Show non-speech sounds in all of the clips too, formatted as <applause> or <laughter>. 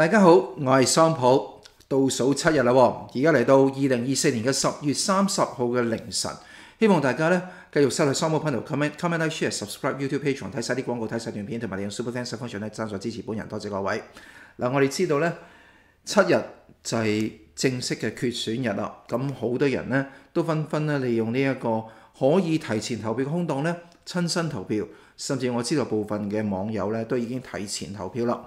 大家好，我係桑普，倒數七日啦，而家嚟到二零二四年嘅十月三十號嘅凌晨，希望大家咧繼續收睇桑普頻道 comment comment I share subscribe YouTube Patreon 睇晒啲廣告睇晒段片，同埋利用 Super Thanks Function 咧赞助支持本人，多謝各位。嗱，我哋知道咧，七日就係正式嘅決選日啦，咁好多人咧都紛紛咧利用呢一個可以提前投票嘅空档咧親身投票，甚至我知道部分嘅網友咧都已經提前投票啦。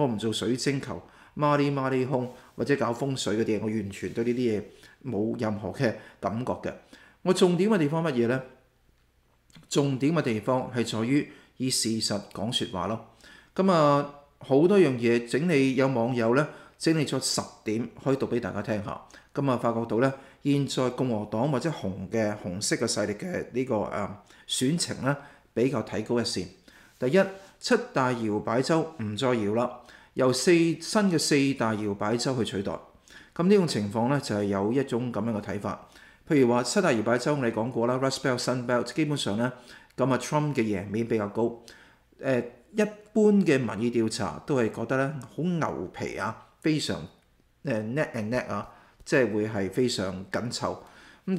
我唔做水晶球、媽啲媽啲空或者搞風水嗰嘢，我完全對呢啲嘢冇任何嘅感覺嘅。我重點嘅地方乜嘢呢？重點嘅地方係在於以事實講説話咯。咁啊，好多樣嘢整理，有網友呢，整理咗十點，可以讀俾大家聽下。咁啊，發覺到呢，現在共和黨或者紅嘅紅色嘅勢力嘅呢個誒選情呢，比較睇高一線。第一，七大搖擺州唔再搖啦。由四新嘅四大搖擺州去取代咁呢種情況咧，就係有一種咁樣嘅睇法。譬如話七大搖擺州，我哋講過啦 r u s b e l l s u n b e l t 基本上咧咁啊，Trump 嘅贏面比較高。一般嘅民意調查都係覺得咧好牛皮啊，非常 net and net 啊，即係會係非常緊湊咁。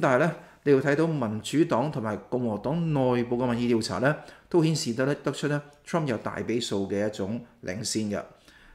但係咧，你要睇到民主黨同埋共和黨內部嘅民意調查咧，都顯示得咧得出咧 Trump 有大比數嘅一種領先嘅。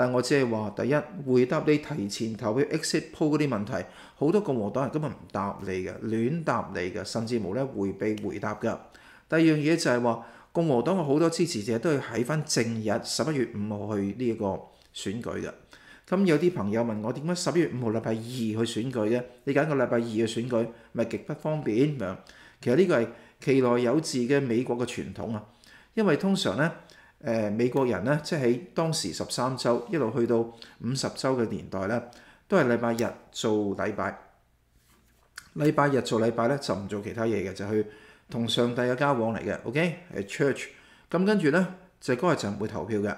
但我只係話，第一回答你提前投票 exit po 嗰啲問題，好多共和黨人根本唔答你嘅，亂答你嘅，甚至無咧迴避回答㗎。第二樣嘢就係話，共和黨嘅好多支持者都要喺翻正日十一月五號去呢一個選舉嘅。咁有啲朋友問我點解十一月五號禮拜二去選舉嘅？你揀個禮拜二去選舉，咪極不方便咁樣。其實呢個係其來有志嘅美國嘅傳統啊，因為通常咧。誒美國人咧，即係喺當時十三週一路去到五十週嘅年代咧，都係禮拜日做禮拜，禮拜日做禮拜咧就唔做其他嘢嘅，就去同上帝嘅交往嚟嘅。OK，誒 church。咁跟住咧，就哥系就唔會投票嘅。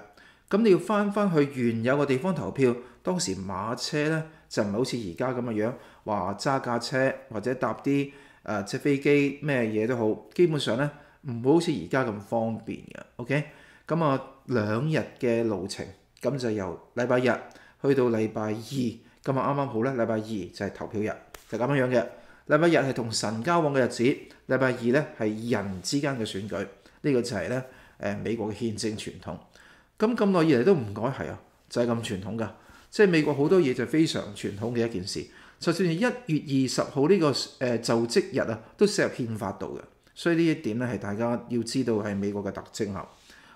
咁你要翻翻去原有嘅地方投票。當時馬車咧就唔係好似而家咁嘅樣，話揸架車或者搭啲誒即飛機咩嘢都好，基本上咧唔會好似而家咁方便嘅。OK。咁啊，兩日嘅路程，咁就由禮拜日去到禮拜二，咁啊啱啱好咧。禮拜二就係投票日，就咁樣樣嘅。禮拜日係同神交往嘅日子，禮拜二咧係人之間嘅選舉。呢個就係咧誒美國嘅憲政傳統。咁咁耐以嚟都唔改係啊，就係咁傳統噶。即係美國好多嘢就非常傳統嘅一件事，就算係一月二十號呢個誒就職日啊，都寫入憲法度嘅。所以呢一點咧係大家要知道係美國嘅特徵啊。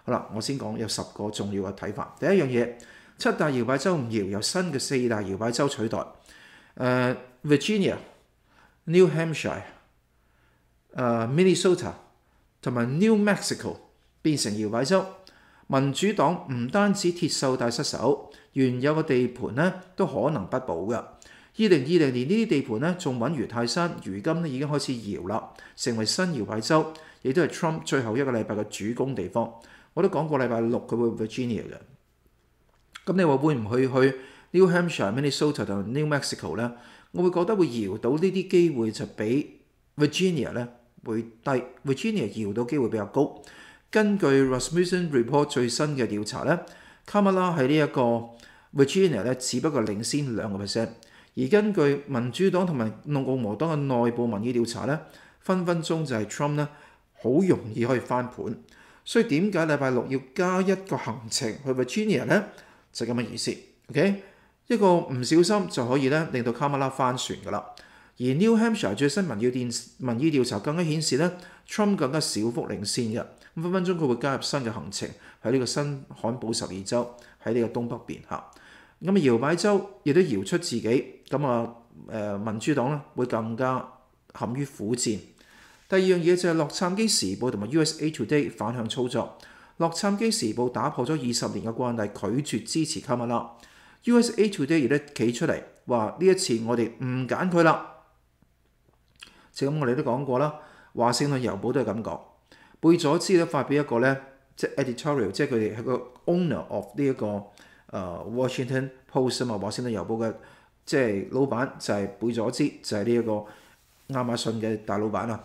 好啦，我先講有十個重要嘅睇法。第一樣嘢，七大搖擺州唔搖，由新嘅四大搖擺州取代。誒，Virginia、New Hampshire、誒 Minnesota 同埋 New Mexico 變成搖擺州。民主黨唔單止鐵秀大失守，原有嘅地盤咧都可能不保嘅。二零二零年呢啲地盤咧仲穩如泰山，如今咧已經開始搖啦，成為新搖擺州，亦都係 Trump 最後一個禮拜嘅主攻地方。我都講過禮拜六佢會 Virginia 嘅，咁你話會唔會去去 New Hampshire、Minnesota 同 New Mexico 咧？我會覺得會搖到呢啲機會就比 Virginia 咧會低，Virginia 搖到機會比較高。根據 Rasmussen Report 最新嘅調查咧，卡麥拉喺呢一個 Virginia 咧，只不過領先兩個 percent。而根據民主黨同埋共和黨嘅內部民意調查咧，分分鐘就係 Trump 咧，好容易可以翻盤。所以點解禮拜六要加一個行程去 r g i n i a 呢？就咁嘅意思，OK？一個唔小心就可以咧令到卡馬拉翻船噶啦。而 New Hampshire 最新民意電民意調查更加顯示咧，Trump 更加小幅領先嘅。咁分分鐘佢會加入新嘅行程喺呢個新罕布十二州喺呢個東北邊嚇。咁啊，搖擺州亦都搖出自己，咁啊誒民主黨咧會更加陷於苦戰。第二樣嘢就係《洛杉磯時報》同埋《U.S. a Today》反向操作，《洛杉磯時報》打破咗二十年嘅慣例，拒絕支持卡物拉。U.S. a Today》亦都企出嚟話：呢一次我哋唔揀佢啦。就咁，我哋都講過啦，《華盛頓郵報》都係咁講。貝佐斯咧發表一個咧，即係 editorial，即係佢哋係個 owner of 呢一個誒《Washington Post》啊嘛，《華盛頓郵報》嘅即係老闆就係貝佐斯，就係呢一個亞馬遜嘅大老闆啊。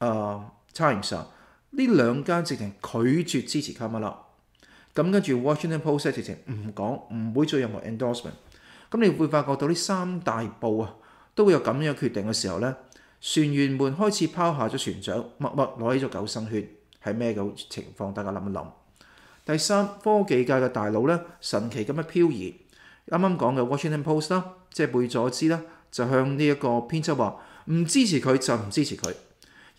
誒 Times 啊，呢兩間直情拒絕支持卡麥拉，咁跟住《Washington Post》直情唔講，唔會做任何 endorsement。咁你會發覺到呢三大報啊，都會有咁樣決定嘅時候咧，船員們開始拋下咗船長，默默攞起咗救生圈，係咩嘅情況？大家諗一諗。第三科技界嘅大佬咧，神奇咁樣漂移，啱啱講嘅《Washington Post》啦，即係背咗斯啦，就向呢一個編輯話唔支持佢就唔支持佢。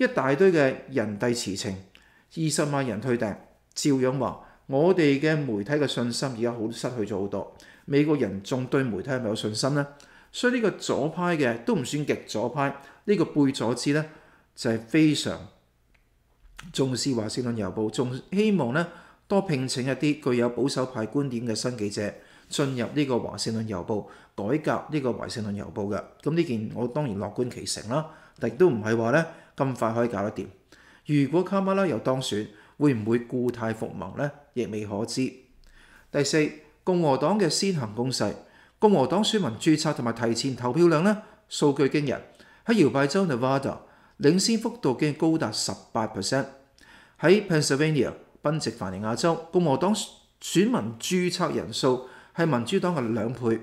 一大堆嘅人遞辭呈，二十萬人退訂，照樣話我哋嘅媒體嘅信心而家好失去咗好多。美國人仲對媒體係咪有信心呢？所以呢個左派嘅都唔算極左派，呢個背左派呢，就係非常重視《華盛頓郵報》，仲希望呢多聘請一啲具有保守派觀點嘅新記者進入呢個《華盛頓郵報》，改革呢個《華盛頓郵報》嘅。咁呢件我當然樂觀其成啦，但亦都唔係話呢。咁快可以搞得掂？如果卡馬拉又當選，會唔會固態復盟呢？亦未可知。第四共和黨嘅先行攻勢，共和黨選民註冊同埋提前投票量呢，數據驚人喺搖擺州 Nevada 領先幅度嘅高達十八 percent 喺 Pennsylvania 賓夕凡尼亞州共和黨選民註冊人數係民主黨嘅兩倍。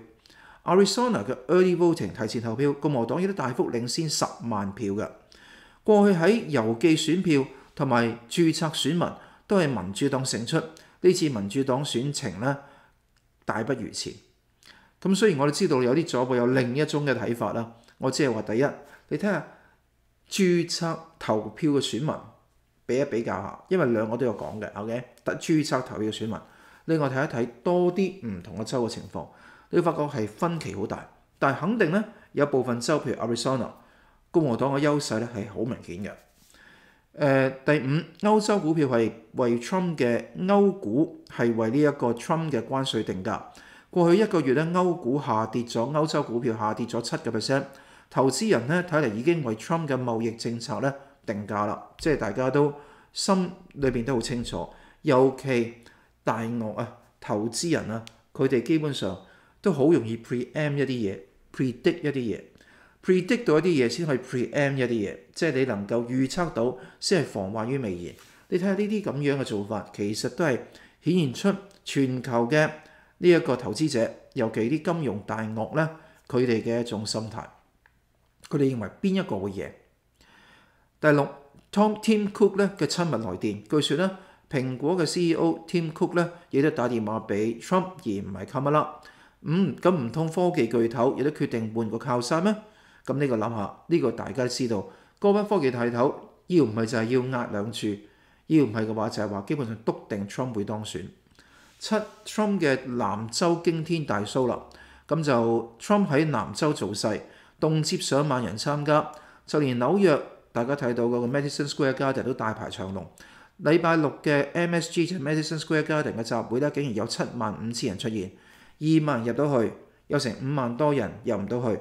Arizona 嘅 early voting 提前投票共和黨亦都大幅領先十萬票嘅。過去喺郵寄選票同埋註冊選民都係民主黨勝出，呢次民主黨選情咧大不如前。咁雖然我哋知道有啲左派有另一種嘅睇法啦，我只係話第一，你睇下註冊投票嘅選民比一比較下，因為兩個都有講嘅，OK？得註冊投票嘅選民，另外睇一睇多啲唔同嘅州嘅情況，你發覺係分歧好大，但肯定咧有部分州，譬如 Arizona。共和黨嘅優勢咧係好明顯嘅。誒第五，歐洲股票係為 Trump 嘅歐股係為呢一個 Trump 嘅關税定價。過去一個月咧，歐股下跌咗，歐洲股票下跌咗七個 percent。投資人咧睇嚟已經為 Trump 嘅貿易政策咧定價啦，即係大家都心裏邊都好清楚。尤其大澳啊，投資人啊，佢哋基本上都好容易 prem 一啲嘢，predict 一啲嘢。predict 到一啲嘢先去 preempt 一啲嘢，即係你能夠預測到先係防患於未然。你睇下呢啲咁樣嘅做法，其實都係顯現出全球嘅呢一個投資者，尤其啲金融大鱷咧，佢哋嘅一種心態。佢哋認為邊一個會贏？第六，Tom Tim Cook 咧嘅親密來電，據說咧蘋果嘅 CEO Tim Cook 咧，亦都打電話俾 Trump 而唔係卡麥拉。嗯，咁唔通科技巨頭亦都決定換個靠山咩？咁呢個諗下，呢個大家知道，高級科技大頭，要唔係就係要壓兩處，要唔係嘅話就係話基本上篤定 Trump 會當選。七 Trump 嘅南州驚天大 show 啦，咁就 Trump 喺南州做勢，動接上萬人參加，就連紐約大家睇到嗰個 Medicine Square Garden 都大排長龍。禮拜六嘅 MSG 就 Medicine Square Garden 嘅集會咧，竟然有七萬五千人出現，二萬入到去，有成五萬多人入唔到去。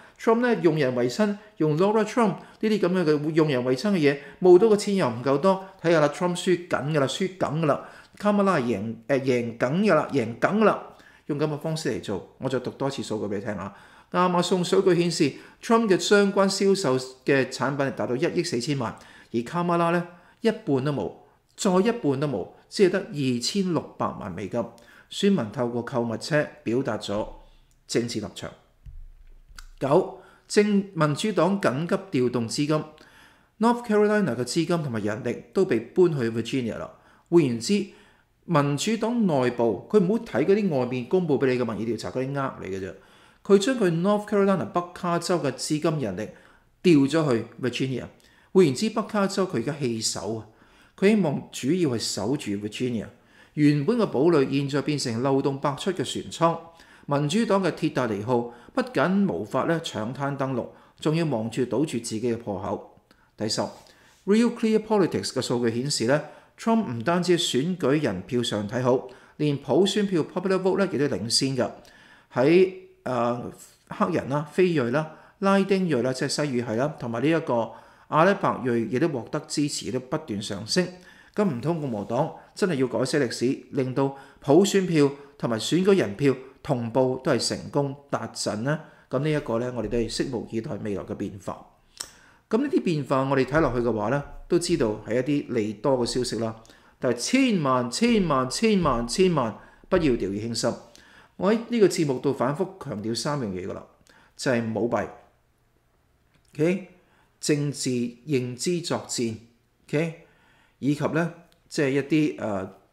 Trump 咧用人為親，用 Laura Trump 呢啲咁樣嘅用人為親嘅嘢，冇到嘅錢又唔夠多，睇下啦，Trump 輸緊㗎啦，輸緊㗎啦，卡馬拉贏誒贏緊嘅啦，贏緊啦，用咁嘅方式嚟做，我再讀多次數據俾你聽啊。亞馬遜數據顯示，Trump 嘅相關銷售嘅產品係達到一億四千萬，而卡馬拉咧一半都冇，再一半都冇，只係得二千六百萬美金。選民透過購物車表達咗政治立場。九政民主黨緊急調動資金，North Carolina 嘅資金同埋人力都被搬去 Virginia 啦。換言之，民主黨內部佢唔好睇嗰啲外面公佈俾你嘅民意調查嗰啲呃嚟嘅啫。佢將佢 North Carolina 北卡州嘅資金人力調咗去 Virginia。換言之，北卡州佢而家棄守啊，佢希望主要係守住 Virginia。原本嘅堡壘現在變成漏洞百出嘅船艙。民主黨嘅鐵達尼號不僅無法咧搶灘登陸，仲要忙住堵住自己嘅破口。第十 Real Clear Politics 嘅數據顯示咧，Trump 唔單止選舉人票上睇好，連普選票 （popular vote） 咧亦都領先嘅喺誒黑人啦、非裔啦、拉丁裔啦，即係西語系啦，同埋呢一個阿拉伯裔亦都獲得支持，都不斷上升。咁唔通共和黨真係要改寫歷史，令到普選票同埋選舉人票？同步都係成功達陣啦，咁呢一個咧，我哋都係拭目以待未來嘅變化。咁呢啲變化，我哋睇落去嘅話咧，都知道係一啲利多嘅消息啦。但係千萬千萬千萬千萬不要掉以輕心。我喺呢個節目度反覆強調三樣嘢噶啦，就係舞弊、K 政治認知作戰、K 以及咧即係一啲誒。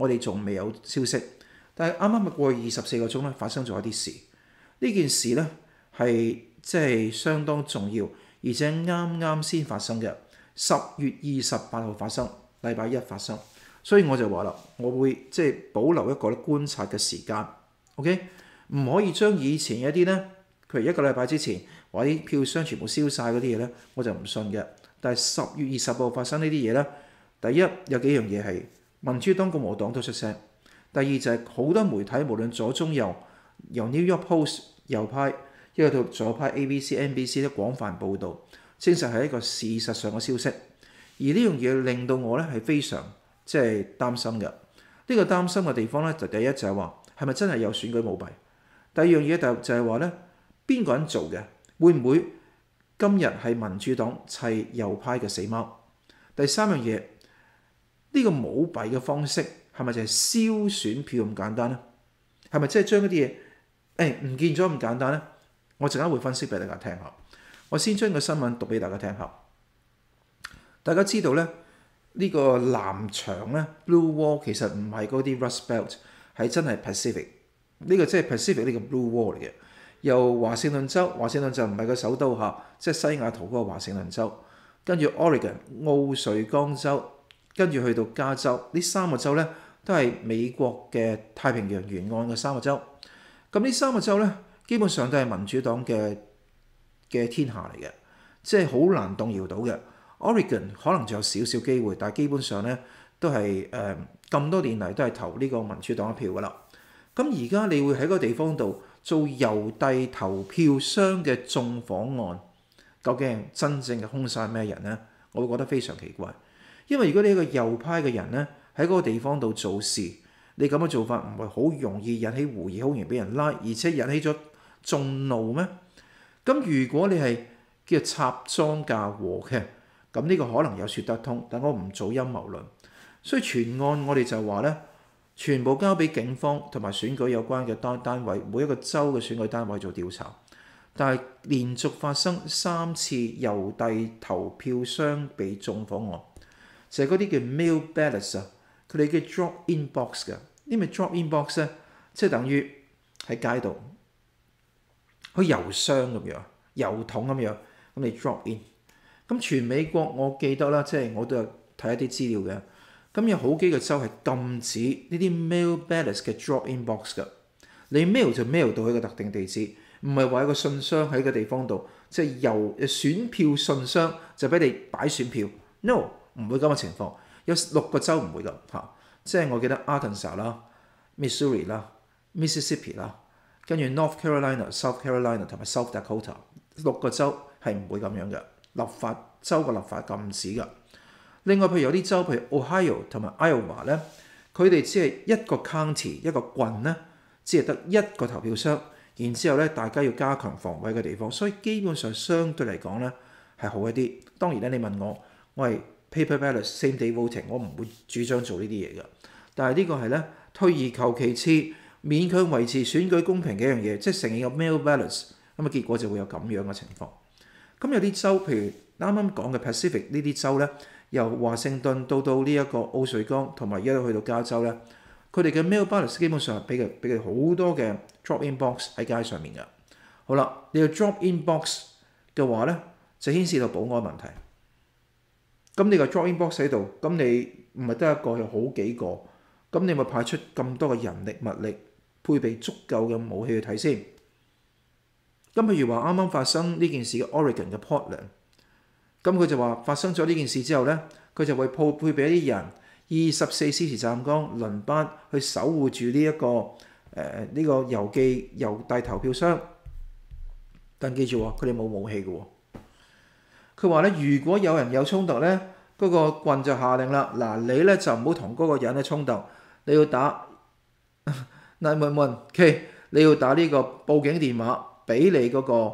我哋仲未有消息，但系啱啱咪過二十四个鐘咧，發生咗一啲事。呢件事咧係即係相當重要，而且啱啱先發生嘅。十月二十八號發生，禮拜一發生，所以我就話啦，我會即係保留一個观觀察嘅時間。OK，唔可以將以前一啲咧，譬如一個禮拜之前話啲票箱全部燒晒嗰啲嘢咧，我就唔信嘅。但係十月二十號發生呢啲嘢咧，第一有幾樣嘢係。民主黨共和黨都出聲。第二就係好多媒體，無論左中右，由 New York Post 右派一路到左派 ABC、NBC 都廣泛報道，真實係一個事實上嘅消息。而呢樣嘢令到我咧係非常即係擔心嘅。呢個擔心嘅地方咧，就第一就係話係咪真係有選舉舞弊？第二樣嘢就就係話咧，邊個人做嘅？會唔會今日係民主黨砌右派嘅死貓？第三樣嘢。呢個舞弊嘅方式係咪就係消選票咁簡單咧？係咪即係將嗰啲嘢誒唔見咗咁簡單咧？我陣間會分析俾大家聽下。我先將個新聞讀俾大家聽下。大家知道咧，呢個南牆咧 （Blue Wall） 其實唔係嗰啲 Rust Belt，係真係 Pacific。呢個即係 Pacific 呢個 Blue Wall 嚟嘅。由華盛頓州，華盛頓州唔係個首都嚇，即係西雅圖嗰個華盛頓州，跟住 Oregon 奧瑞岡州。跟住去到加州，呢三個州呢，都係美國嘅太平洋沿岸嘅三個州。咁呢三個州呢，基本上都係民主黨嘅嘅天下嚟嘅，即係好難動搖到嘅。Oregon 可能仲有少少機會，但係基本上呢，都係誒咁多年嚟都係投呢個民主黨嘅票噶啦。咁而家你會喺個地方度做郵遞投票箱嘅縱火案，究竟真正嘅兇手咩人呢？我覺得非常奇怪。因為如果你一個右派嘅人咧，喺嗰個地方度做事，你咁嘅做法唔係好容易引起狐疑，好容易俾人拉，而且引起咗眾怒咩？咁如果你係叫插莊架禍嘅，咁呢個可能有説得通。但我唔做陰謀論，所以全案我哋就話咧，全部交俾警方同埋選舉有關嘅單單位每一個州嘅選舉單位做調查。但係連續發生三次郵遞投票箱被縱火案。係嗰啲叫 mail b a l n c e 啊，佢哋叫 drop in box 噶。呢咪 drop in box 咧，即係等於喺街度，好似郵箱咁樣、郵筒咁樣。咁你 drop in。咁全美國我記得啦，即係我都睇一啲資料嘅。咁有好幾個州係禁止呢啲 mail b a l a n c e 嘅 drop in box 噶。你 mail 就 mail 到一個特定地址，唔係話一個信箱喺個地方度，即係郵選票信箱就俾你擺選票。no。唔會咁嘅情況，有六個州唔會咁嚇，即係我記得 Arkansas 啦、Missouri 啦、Mississippi 啦，跟住 North Carolina、South Carolina 同埋 South Dakota，六個州係唔會咁樣嘅，立法州嘅立法禁止㗎。另外譬如有啲州譬如 Ohio 同埋 Iowa 咧，佢哋只係一個 county 一個郡咧，只係得一個投票箱，然之後咧大家要加強防衞嘅地方，所以基本上相對嚟講咧係好一啲。當然咧你問我，我係。Paper ballots、same day voting，我唔會主張做呢啲嘢㗎。但係呢個係咧退而求其次，勉強維持選舉公平嘅一樣嘢，即係成有 mail ballots。咁啊，結果就會有咁樣嘅情況。咁有啲州，譬如啱啱講嘅 Pacific 呢啲州咧，由華盛頓到到呢一個奧瑞岡，同埋一家去到加州咧，佢哋嘅 mail ballots 基本上係俾佢俾佢好多嘅 drop in box 喺街上面㗎。好啦，你要 drop in box 嘅話咧，就牽涉到保安問題。咁你個 drawing box 喺度，咁你唔係得一個，有好幾個，咁你咪派出咁多嘅人力物力，配備足夠嘅武器去睇先。咁譬如話啱啱發生呢件事嘅 Oregon 嘅 Portland，咁佢就話發生咗呢件事之後呢，佢就為配配備一啲人，二十四小時站崗輪班去守護住呢一個誒呢個郵寄郵遞投票箱。但記住喎，佢哋冇武器嘅。佢話咧，如果有人有衝突呢，嗰個棍就下令啦，嗱你咧就唔好同嗰個人咧衝突，你要打，<laughs> 嗱問問 k 你要打呢個報警電話，俾你嗰個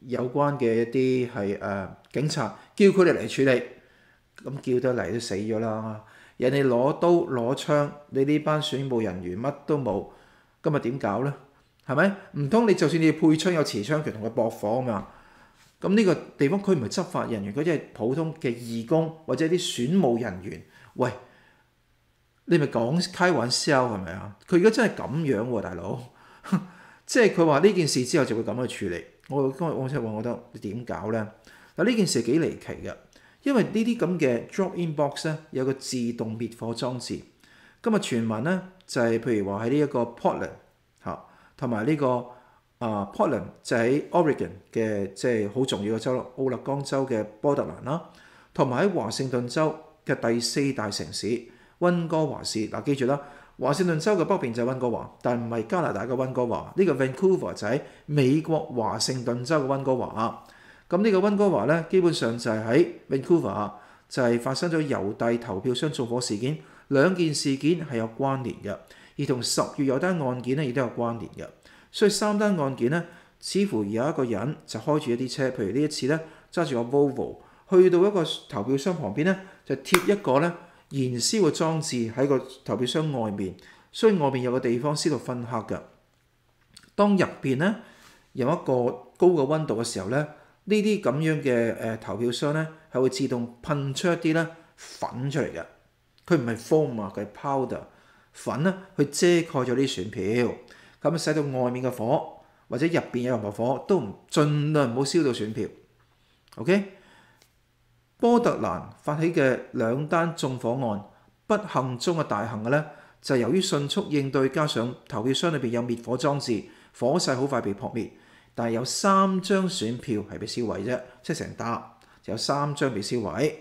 有關嘅一啲係誒警察，叫佢哋嚟處理。咁叫得嚟都死咗啦，人哋攞刀攞槍，你呢班選佈人員乜都冇，今日點搞咧？係咪？唔通你就算你配槍有持槍權同佢搏火啊嘛？咁呢個地方佢唔係執法人員，佢即係普通嘅義工或者啲選務人員。喂，你咪講開玩笑係咪啊？佢而家真係咁樣喎，大佬，<laughs> 即係佢話呢件事之後就會咁去處理。我剛我即係話，覺得點搞咧？嗱，呢件事幾離奇嘅，因為呢啲咁嘅 drop in box 咧有個自動滅火裝置。今日傳聞咧就係譬如話喺呢一個 Portland 嚇同埋呢個。啊，Portland 就喺 Oregon 嘅即係好重要嘅州，奧勒岡州嘅波特蘭啦，同埋喺華盛頓州嘅第四大城市溫哥華市。嗱，記住啦，華盛頓州嘅北邊就係溫哥華，但唔係加拿大嘅溫哥華。呢個 Vancouver 就喺美國華盛頓州嘅溫哥華啊。咁呢個溫哥華咧，基本上就係喺 Vancouver 就係發生咗郵遞投票箱縱火事件，兩件事件係有關聯嘅，而同十月有單案件咧亦都有關聯嘅。所以三單案件咧，似乎有一個人就開住一啲車，譬如呢一次咧揸住個 Volvo 去到一個投票箱旁邊咧，就貼一個咧燃燒嘅裝置喺個投票箱外面，所以外面有個地方先到分黑嘅。當入邊咧有一個高嘅温度嘅時候咧，呢啲咁樣嘅投票箱咧係會自動噴出一啲咧粉出嚟嘅。佢唔係 form 啊，佢係 powder 粉呢，去遮蓋咗啲選票。咁啊，使到外面嘅火或者入邊有任何火都唔盡量唔好燒到選票，OK？波特蘭發起嘅兩單縱火案不幸中嘅大幸嘅咧，就由於迅速應對加上投票箱裏邊有滅火裝置，火勢好快被撲滅，但係有三張選票係被燒毀啫，七成搭有三張被燒毀，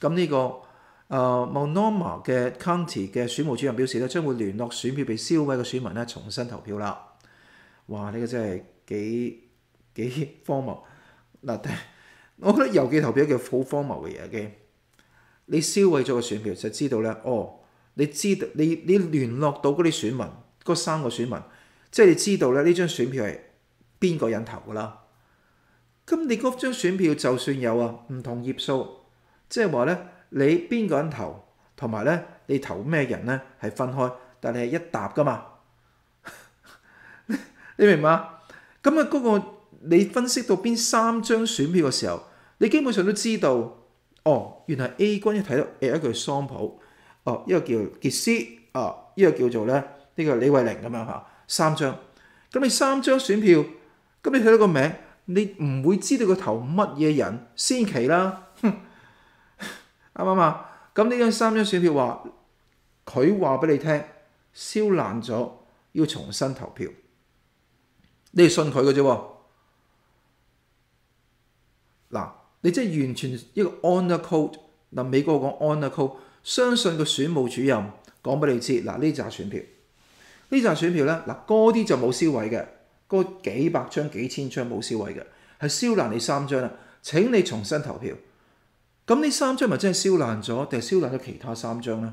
咁呢個。誒 Monoma 嘅 county 嘅選務主任表示咧，將會聯絡選票被燒毀嘅選民咧，重新投票啦！哇，呢個真 <laughs> 係幾幾荒謬嗱！我覺得郵寄投票叫好荒謬嘅嘢嘅，你燒毀咗個選票，就知道咧哦，你知道你你聯絡到嗰啲選民嗰三個選民，即係你知道咧呢張選票係邊個人投㗎啦？咁你嗰張選票就算有啊，唔同頁數，即係話咧。你邊個人投，同埋咧你投咩人咧係分開，但係一搭噶嘛？<laughs> 你明嘛？咁啊，嗰個你分析到邊三張選票嘅時候，你基本上都知道，哦，原來 A 君睇到誒一句桑普，哦，一個叫傑斯，哦，一個叫做咧呢個李慧玲咁樣嚇，三張。咁你三張選票，咁你睇到個名，你唔會知道佢投乜嘢人先奇啦。啱唔啱啊？咁呢張三張選票話，佢話俾你聽，燒爛咗，要重新投票。你係信佢嘅啫喎。嗱，你即係完全一個 on the call。嗱，美國講 on the call，相信個選務主任講俾你知。嗱，呢扎選票，呢扎選票咧，嗱嗰啲就冇燒毀嘅，嗰幾百張、幾千張冇燒毀嘅，係燒爛你三張啦。請你重新投票。咁呢三張咪真係燒爛咗，定係燒爛咗其他三張咧？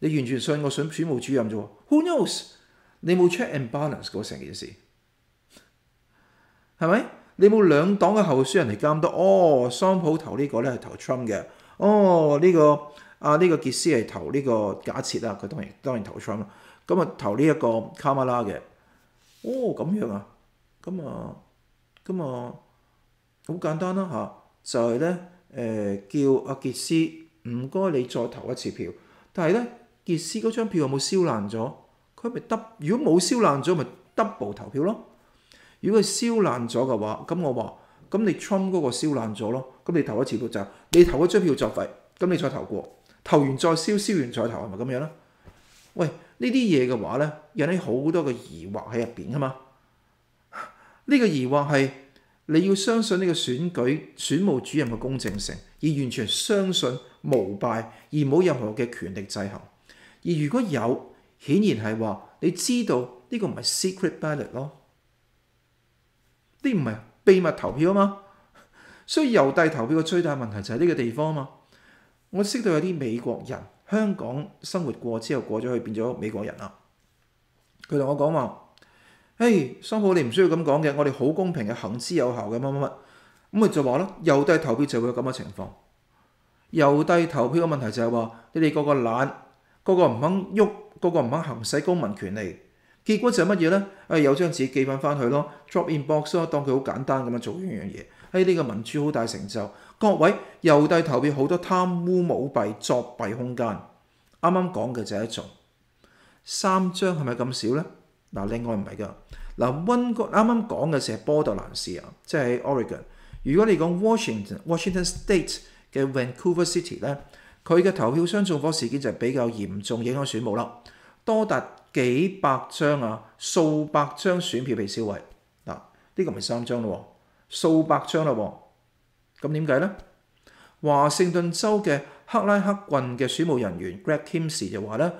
你完全信我選選務主任啫？Who knows？你冇 check and balance 個成件事係咪？你冇兩黨嘅候選人嚟監督？哦，桑普投呢個咧係投 Trump 嘅。哦，呢個啊呢個傑斯係投呢個假設啦，佢當然當然投 Trump 啦。咁啊投呢一個卡馬拉嘅。哦咁樣啊，咁啊咁啊好簡單啦嚇，就係咧。誒叫阿傑斯，唔該你再投一次票。但係咧，傑斯嗰張票有冇燒爛咗？佢咪 double？如果冇燒爛咗，咪 double 投票咯。如果佢燒爛咗嘅話，咁我話，咁你 Trump 嗰個燒爛咗咯。咁你投一次票就你投一張票作廢，咁你再投過，投完再燒，燒完再投，係咪咁樣咧？喂，呢啲嘢嘅話咧，引起好多嘅疑惑喺入邊噶嘛？呢個疑惑係。你要相信呢個選舉選務主任嘅公正性，而完全相信無敗，而冇任何嘅權力制衡。而如果有，顯然係話你知道呢個唔係 secret ballot 咯，呢唔係秘密投票啊嘛。所以郵遞投票嘅最大問題就係呢個地方啊嘛。我識到有啲美國人香港生活過之後過咗去變咗美國人啦，佢同我講話。誒，桑普你唔需要咁講嘅，我哋好公平嘅，行之有效嘅，乜乜乜咁咪就話咯。郵低投票就會有咁嘅情況。郵低投票嘅問題就係話，你哋個個懶，個個唔肯喐，個個唔肯行使公民權利，結果就係乜嘢呢？誒，有張紙寄返翻去咯，drop in box 咯，當佢好簡單咁樣做呢樣嘢。誒，呢個民主好大成就。各位郵低投票好多貪污舞弊作弊空間，啱啱講嘅就係一種。三張係咪咁少呢？嗱，另外唔係㗎，嗱温哥啱啱講嘅就係波特蘭市啊，即係 Oregon。如果你講 Washington，Washington State 嘅 Vancouver City 咧，佢嘅投票箱縱火事件就比較嚴重，影響選務啦，多達幾百張啊，數百張選票被燒毀。嗱，呢個唔係三張咯，數百張咯。咁點解咧？華盛頓州嘅克拉克郡嘅選務人員 Greg Kim s 就話咧。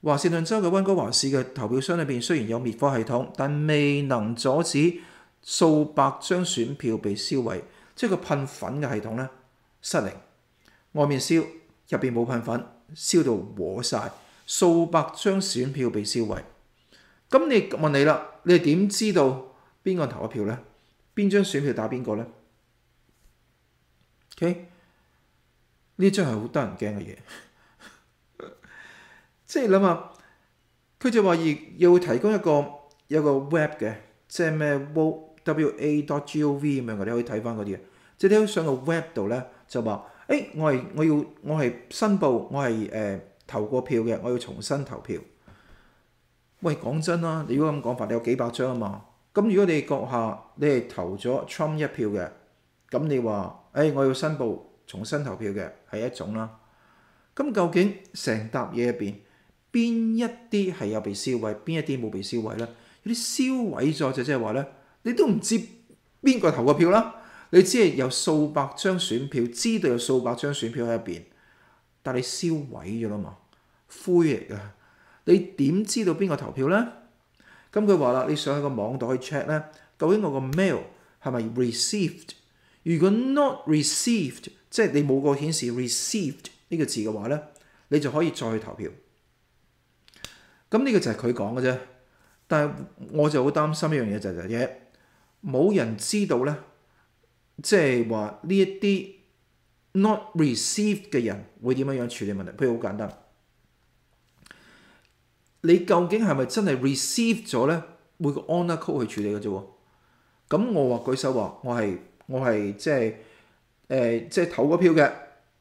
華盛頓州嘅溫哥華市嘅投票箱裏邊雖然有滅火系統，但未能阻止數百張選票被燒毀，即係個噴粉嘅系統咧失靈，外面燒入邊冇噴粉，燒到和晒，數百張選票被燒毀。咁你問你啦，你點知道邊個投咗票咧？邊張選票打邊個咧？OK，呢張係好得人驚嘅嘢。即係諗下，佢就話要要提供一個有個 web 嘅，即係咩 w w a dot g o v 咁樣，我哋可以睇翻嗰啲即係可以上個 web 度咧，就話：，誒，我係我要我係申報，我係誒投過票嘅，我要重新投票。喂，講真啦，你如果咁講法，你有幾百張啊嘛？咁如果你閣下你係投咗 Trump 一票嘅，咁你話：，誒，我要申報重新投票嘅係一種啦。咁究竟成沓嘢入邊？邊一啲係有被燒毀，邊一啲冇被燒毀咧？有啲燒毀咗就即係話咧，你都唔知邊個投過票啦。你只係有數百張選票，知道有數百張選票喺入邊，但係你燒毀咗啦嘛，灰嚟噶，你點知道邊個投票咧？咁佢話啦，你上去個網度去 check 咧，究竟我個 mail 係咪 received？如果 not received，即係你冇個顯示 received 呢個字嘅話咧，你就可以再去投票。咁呢個就係佢講嘅啫，但係我就好擔心一樣嘢就係嘢，冇人知道咧，即係話呢一啲 not received 嘅人會點樣樣處理問題。譬如好簡單，你究竟係咪真係 receive 咗咧？每個 on t r c o d e 去處理嘅啫。咁我話舉手話，我係我係即係誒即係投過票嘅。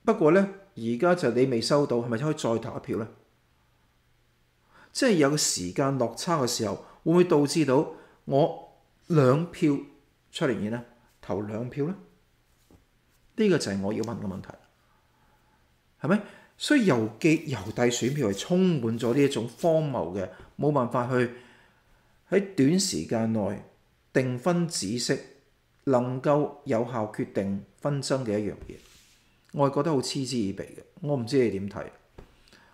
不過呢，而家就你未收到，係咪可以再投一票呢？即係有個時間落差嘅時候，會唔會導致到我兩票出嚟嘅呢？投兩票呢？呢個就係我要問嘅問題，係咪？所以郵寄郵遞選票係充滿咗呢一種荒謬嘅，冇辦法去喺短時間內定分止式，能夠有效決定紛爭嘅一樣嘢，我係覺得好嗤之以鼻嘅。我唔知你點睇。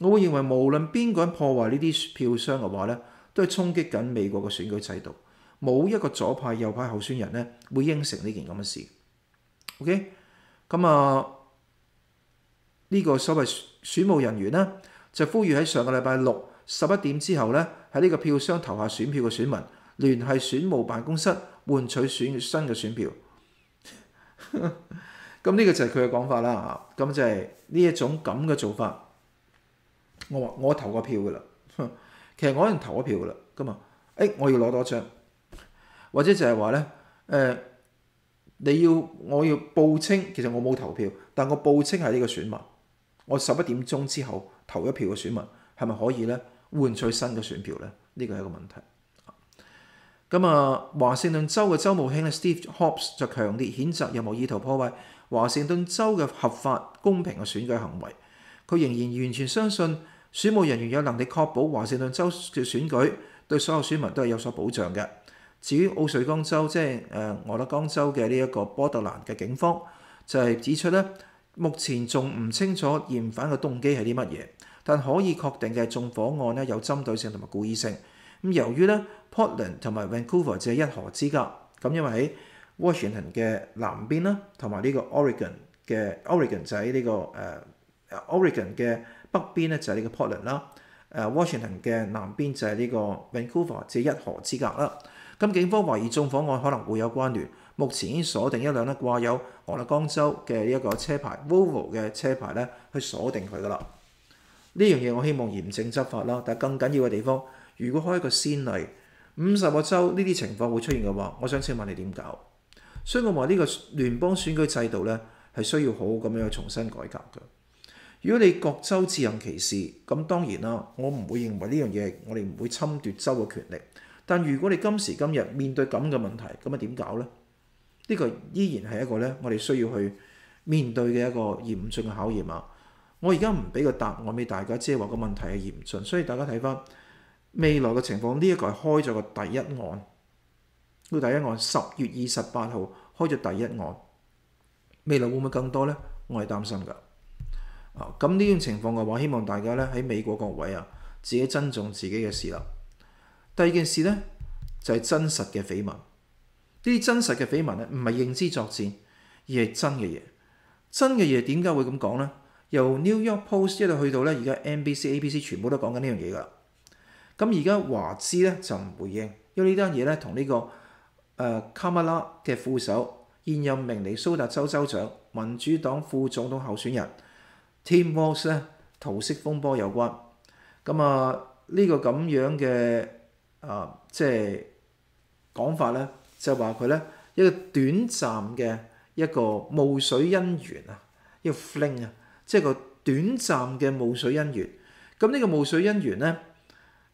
我會認為，無論邊個人破壞呢啲票箱嘅話咧，都係衝擊緊美國嘅選舉制度。冇一個左派、右派候選人咧會應承呢件咁嘅事。OK，咁啊，呢個所謂選務人員咧，就呼籲喺上個禮拜六十一點之後咧，喺呢個票箱投下選票嘅選民聯繫選務辦公室換取選新嘅選票。<laughs> 咁呢個就係佢嘅講法啦。啊，咁就係呢一種咁嘅做法。我話我投過票嘅啦，其實我已陣投咗票啦，咁啊，誒我要攞多張，或者就係話咧，誒你要我要報稱，其實我冇投票，但我報稱係呢個選民，我十一點鐘之後投一票嘅選民，係咪可以咧換取新嘅選票咧？呢個係一個問題。咁啊，華盛頓州嘅州務卿咧 Steve Hobbs 就強烈譴責任何意圖破壞華盛頓州嘅合法公平嘅選舉行為，佢仍然完全相信。選務人員有能力確保華盛頓州嘅選舉對所有選民都係有所保障嘅。至於奧瑞岡州，即係誒俄勒岡州嘅呢一個波特蘭嘅警方，就係指出咧，目前仲唔清楚嫌犯嘅動機係啲乜嘢，但可以確定嘅縱火案咧有針對性同埋故意性。咁由於咧 Portland 同埋 Vancouver 只係一河之隔，咁因為喺 Washington 嘅南邊啦，同埋呢個 o regon 嘅 o regon 就喺呢個誒 o regon 嘅。北邊咧就係呢個 Portland 啦，誒 Washington 嘅南邊就係呢個 Vancouver，即係一河之隔啦。咁警方懷疑縱火案可能會有關聯，目前已經鎖定一輛咧掛有俄勒江州嘅一個車牌 Volvo 嘅車牌咧，去鎖定佢噶啦。呢樣嘢我希望嚴正執法啦，但係更緊要嘅地方，如果開一個先例，五十個州呢啲情況會出現嘅話，我想請問你點搞？所以我話呢個聯邦選舉制度咧係需要好好咁樣重新改革嘅。如果你各州自行其事，咁當然啦，我唔會認為呢樣嘢係我哋唔會侵奪州嘅權力。但如果你今時今日面對咁嘅問題，咁啊點搞呢？呢個依然係一個咧，我哋需要去面對嘅一個嚴峻嘅考驗啊！我而家唔俾個答，案畀大家即係話個問題係嚴峻。所以大家睇翻未來嘅情況，呢一個係開咗個第一案，個第一案十月二十八號開咗第一案，未來會唔會更多呢？我係擔心㗎。咁呢種情況嘅話，希望大家咧喺美國各位啊，自己珍重自己嘅事啦。第二件事咧就係真實嘅緋聞，啲真實嘅緋聞咧唔係認知作戰，而係真嘅嘢。真嘅嘢點解會咁講咧？由 New York Post 一路去到咧，而家 NBC、ABC 全部都講緊呢樣嘢噶。咁而家華資咧就唔回應，因為呢單嘢咧同呢個誒卡麥拉嘅副手，現任明尼蘇達州州長、民主黨副總統候選人。Team w a l c e 咧，桃色風波有關。咁啊，呢個咁樣嘅啊，即係講法咧，就話佢咧一個短暫嘅一個霧水姻緣啊，一個 fling 啊，即係個短暫嘅霧水姻緣。咁呢個霧水姻緣咧，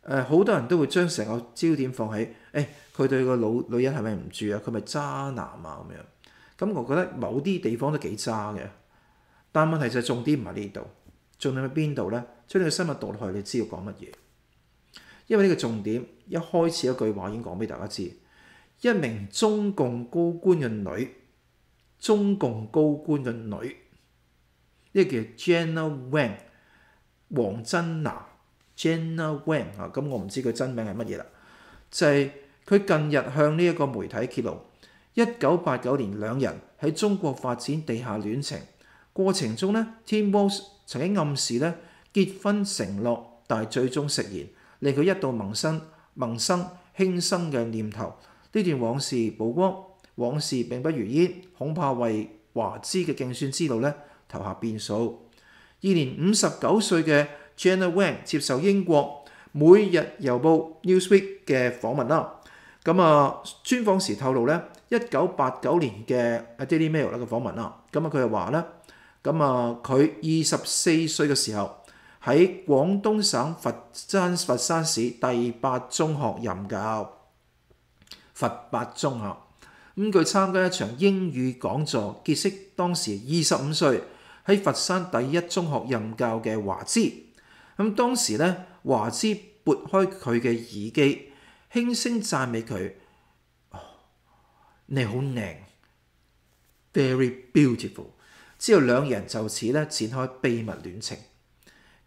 誒好多人都會將成個焦點放喺，誒佢對個老女人係咪唔住啊？佢咪渣男啊咁樣。咁我覺得某啲地方都幾渣嘅。但問題就係重點唔係呢度，重點喺邊度咧？將呢個新聞讀落去，你知要講乜嘢？因為呢個重點一開始一句話已經講俾大家知，一名中共高官嘅女，中共高官嘅女，呢個叫 Jenna Wang 黃真娜 Jenna Wang 啊，咁我唔知佢真名係乜嘢啦，就係佢近日向呢一個媒體揭露，一九八九年兩人喺中國發展地下戀情。過程中咧 t i m b s r 曾喺暗示咧結婚承諾，但係最終食言，令佢一度萌生萌生輕生嘅念頭。呢段往事曝光，往事並不如煙，恐怕為華資嘅競選之路咧投下變數。二年五十九歲嘅 j e n n Wang 接受英國每日郵報《Newsweek》嘅訪問啦。咁啊，專訪時透露咧，一九八九年嘅《Daily Mail》咧嘅訪問啦。咁啊，佢又話咧。咁啊！佢二十四歲嘅時候喺廣東省佛山佛山市第八中學任教，佛八中學。咁佢參加一場英語講座，結識當時二十五歲喺佛山第一中學任教嘅華之。咁當時咧，華之撥開佢嘅耳機，輕聲讚美佢：，你好靚，very beautiful。之後，兩人就此咧展開秘密戀情。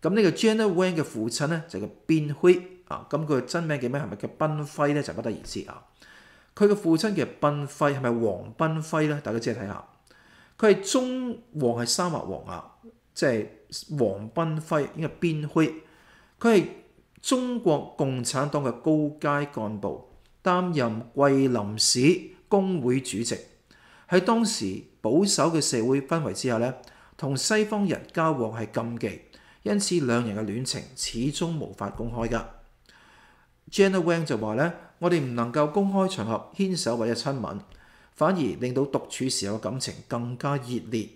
咁呢個 j e n n w a e g 嘅父親咧就叫邊輝啊。咁佢嘅真名叫咩？係咪叫賓輝咧？就不得而知啊。佢嘅父親叫賓輝，係咪黃賓輝咧？大家即係睇下，佢係中黃係三漠黃啊，即係黃賓輝，應該邊輝。佢係中國共產黨嘅高階幹部，擔任桂林市工會主席，喺當時。保守嘅社會氛圍之下咧，同西方人交往係禁忌，因此兩人嘅戀情始終無法公開噶。j e n n Wang 就話咧：，我哋唔能夠公開場合牽手或者親吻，反而令到獨處時候嘅感情更加熱烈。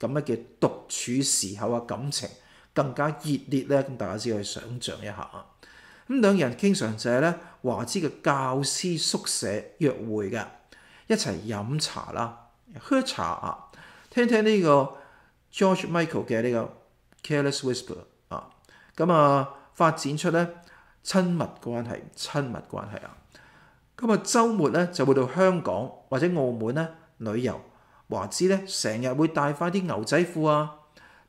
咁咩叫獨處時候嘅感情更加熱烈咧？咁大家只可以想像一下。咁兩人經常就係咧華資嘅教師宿舍約會嘅，一齊飲茶啦。喝茶啊，聽聽呢個 George Michael 嘅呢個 Careless Whisper 啊，咁啊發展出咧親密關係，親密關係啊，咁啊週末咧就會到香港或者澳門咧旅遊，華之咧成日會带翻啲牛仔褲啊，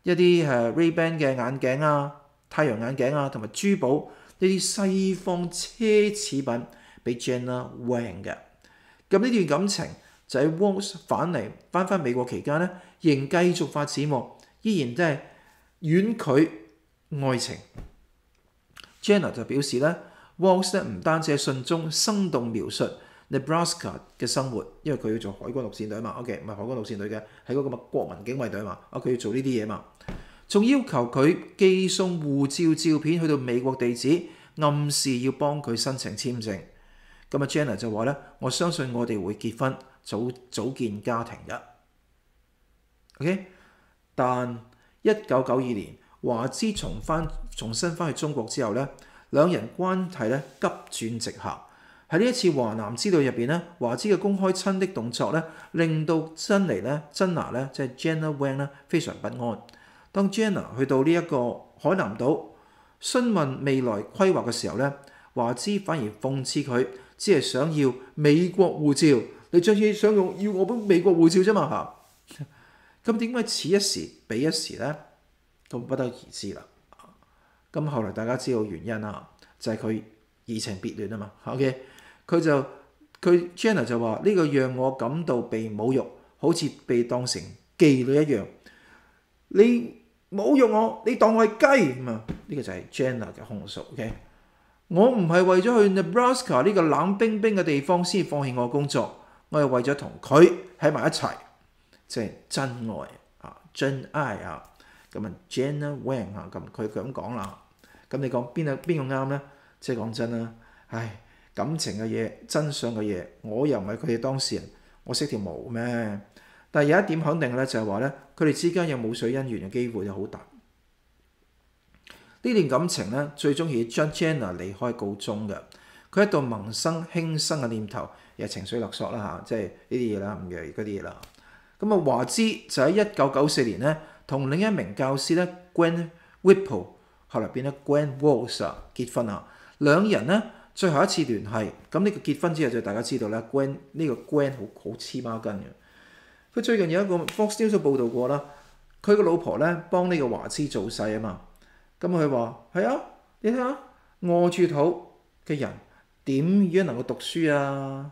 一啲诶 Ray Ban 嘅眼鏡啊、太陽眼鏡啊，同埋珠寶呢啲西方奢侈品俾 j e n n Wang 嘅，咁呢段感情。就喺 w l 沃 s 返嚟返返美國期間咧，仍繼續發展夢，依然都係遠拒愛情。Jenna 就表示咧，k s 咧唔單止喺信中生動描述 Nebraska 嘅生活，因為佢要做海軍陸戰隊啊嘛，OK，唔係海軍陸戰隊嘅係嗰個國民警衛隊啊嘛，啊佢要做呢啲嘢啊嘛，仲要求佢寄送護照照片去到美國地址，暗示要幫佢申請簽證。咁啊，Jenna 就話咧，我相信我哋會結婚。組組建家庭嘅。o k 但一九九二年華資重翻重新翻去中國之後咧，兩人關係咧急轉直下。喺呢一次華南之旅入邊咧，華資嘅公開親的動作咧，令到珍妮咧、珍娜咧，即係 Jenna Wang 咧非常不安。當 Jenna 去到呢一個海南島詢問未來規劃嘅時候咧，華資反而諷刺佢，只係想要美國護照。你上次想用要我本美國護照啫嘛嚇？咁點解此一時彼一時咧？都不得而知啦。咁後來大家知道原因啦，就係佢移情別戀啊嘛。OK，佢就佢 Jenna 就話呢個讓我感到被侮辱，好似被當成妓女一樣。你侮辱我，你當我係雞咁啊？呢個就係 Jenna 嘅控訴。OK，我唔係為咗去 Nebraska 呢個冷冰冰嘅地方先放棄我工作。我係為咗同佢喺埋一齊，即係真愛啊，真愛啊，咁啊，Jenna Wang 啊，咁佢咁講啦。咁你講邊啊邊個啱咧？即係講真啦，唉，感情嘅嘢，真相嘅嘢，我又唔係佢哋當事人，我識條毛咩？但係有一點肯定咧，就係話咧，佢哋之間有冇水姻緣嘅機會就好大。呢段感情咧，最終以 Jenna 離開告終嘅。佢一度萌生輕生嘅念頭。嘅情緒勒索啦嚇，即係呢啲嘢啦，唔嘅嗰啲嘢啦。咁啊，華資就喺一九九四年咧，同另一名教師咧，Gwen Whipple，後來變咗 Gwen w a l s r 結婚啊。兩人咧最後一次聯繫咁呢個結婚之後就大家知道咧 Gwen 呢個 Gwen 好好黐孖筋嘅。佢最近有一個 Fox News 報道過啦，佢個老婆咧幫呢個華資做勢啊嘛。咁佢話：係啊，你睇下餓住肚嘅人點樣能夠讀書啊？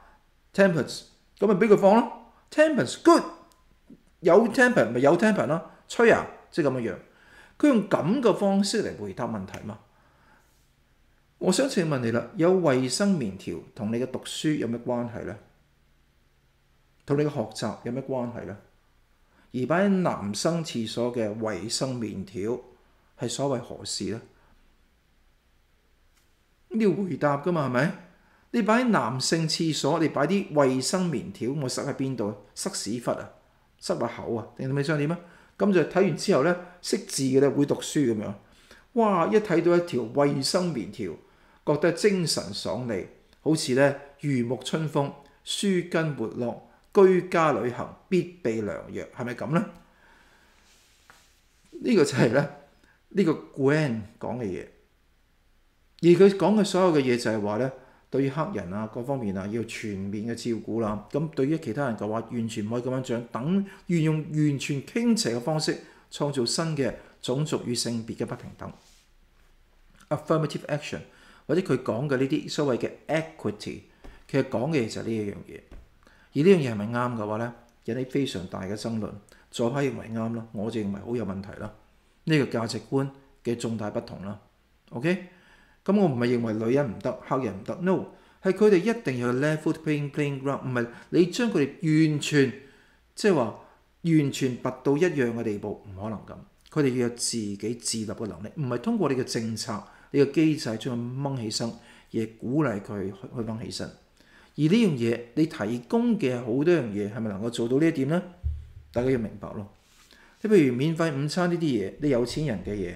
Temperance，咁咪俾佢放咯。Temperance good，有 temper 咪有 temper 咯。吹啊，即系咁样。佢用咁嘅方式嚟回答问题嘛？我想请问你啦，有卫生棉条同你嘅读书有咩关系咧？同你嘅学习有咩关系咧？而摆喺男生厕所嘅卫生棉条系所谓何事咧？你要回答噶嘛？系咪？你擺喺男性廁所，你擺啲衛生棉條，我塞喺邊度？塞屎忽啊，塞個口啊，定你想點啊？咁就睇完之後咧，識字嘅咧會讀書咁樣。哇！一睇到一條衛生棉條，覺得精神爽利，好似咧如沐春風，舒筋活絡，居家旅行必備良藥，係咪咁咧？呢個就係咧呢個 Gwen 講嘅嘢，而佢講嘅所有嘅嘢就係話咧。對於黑人啊，各方面啊，要全面嘅照顧啦。咁對於其他人嘅話，完全唔可以咁樣講，等要用完全傾斜嘅方式創造新嘅種族與性別嘅不平等。affirmative action 或者佢講嘅呢啲所謂嘅 equity，其實講嘅就係呢一樣嘢。而呢樣嘢係咪啱嘅話咧，引起非常大嘅爭論。左派認為啱啦，我認為好有問題啦。呢個價值觀嘅重大不同啦。OK。咁我唔係認為女人唔得，黑人唔得，no，係佢哋一定有 left foot playing playing ground，唔係你將佢哋完全即係話完全拔到一樣嘅地步，唔可能咁。佢哋要有自己自立嘅能力，唔係通過你嘅政策、你嘅機制將佢掹起身，而鼓勵佢去掹起身。而呢樣嘢，你提供嘅好多樣嘢係咪能夠做到呢一點呢？大家要明白咯。你譬如免費午餐呢啲嘢，你有錢人嘅嘢。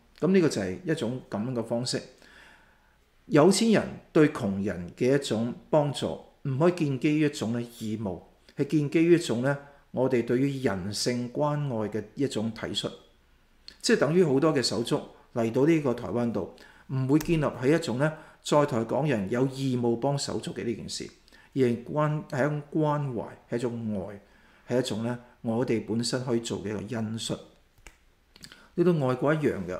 咁呢個就係一種咁樣嘅方式，有錢人對窮人嘅一種幫助，唔可以建基於一種咧義務，係建基於一種咧我哋對於人性關愛嘅一種體恤，即係等於好多嘅手足嚟到呢個台灣度，唔會建立起一種咧在台港人有義務幫手足嘅呢件事，而關係一種關懷係一種愛係一種咧我哋本身可以做嘅一個因素，呢啲外國一樣嘅。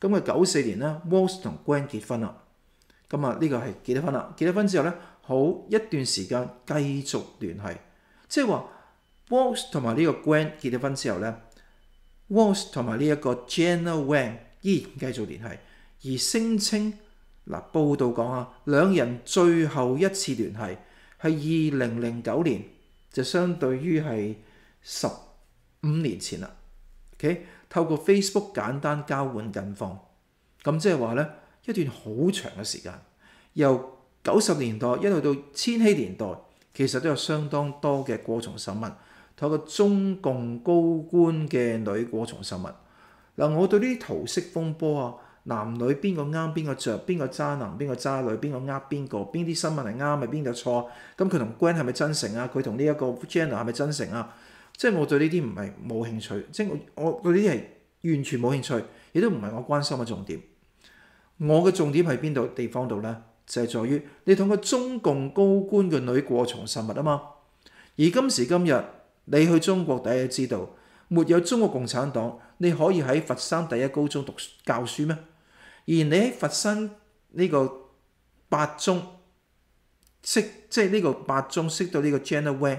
咁佢九四年咧，Walls 同 Gwen 結婚啦。咁啊呢個係結咗婚啦。結咗婚之後咧，好一段時間繼續聯繫，即係話 Walls 同埋呢個 Gwen 結咗婚之後咧，Walls 同埋呢一個 j e n n Wang 依然繼續聯繫，而聲稱嗱報道講啊，兩人最後一次聯繫係二零零九年，就相對於係十五年前啦。OK。透過 Facebook 簡單交換近況，咁即係話咧一段好長嘅時間，由九十年代一路到千禧年代，其實都有相當多嘅過重審問，透過中共高官嘅女過重審問。嗱，我對呢啲圖式風波啊，男女邊個啱邊個着，邊個渣男邊個渣女，邊個呃邊個，邊啲新聞係啱咪邊個錯？咁佢同 Gwen 係咪真誠啊？佢同呢一個 j e a n n e 係咪真誠啊？即係我對呢啲唔係冇興趣，即係我對呢啲係完全冇興趣，亦都唔係我關心嘅重點。我嘅重點喺邊度地方度呢？就係在於你同個中共高官嘅女過從甚密啊嘛。而今時今日，你去中國第一知道沒有中國共產黨，你可以喺佛山第一高中讀教書咩？而你喺佛山呢個八中識即係呢個八中識到呢個 j e n n w a e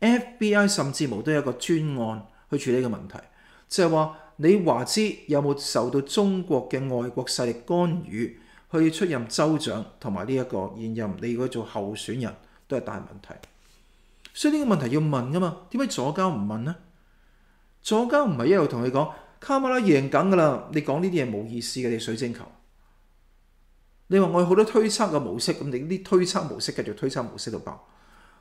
FBI 甚至無都有一個專案去處理嘅問題，就係話你華資有冇受到中國嘅外國勢力干預去出任州長同埋呢一個現任，你如果做候選人都係大問題。所以呢個問題要問噶嘛？點解左交唔問呢？左交唔係一路同你講卡馬拉贏緊噶啦，你講呢啲嘢冇意思嘅，你水晶球。你話我有好多推測嘅模式，咁你啲推測模式繼續推測模式到爆。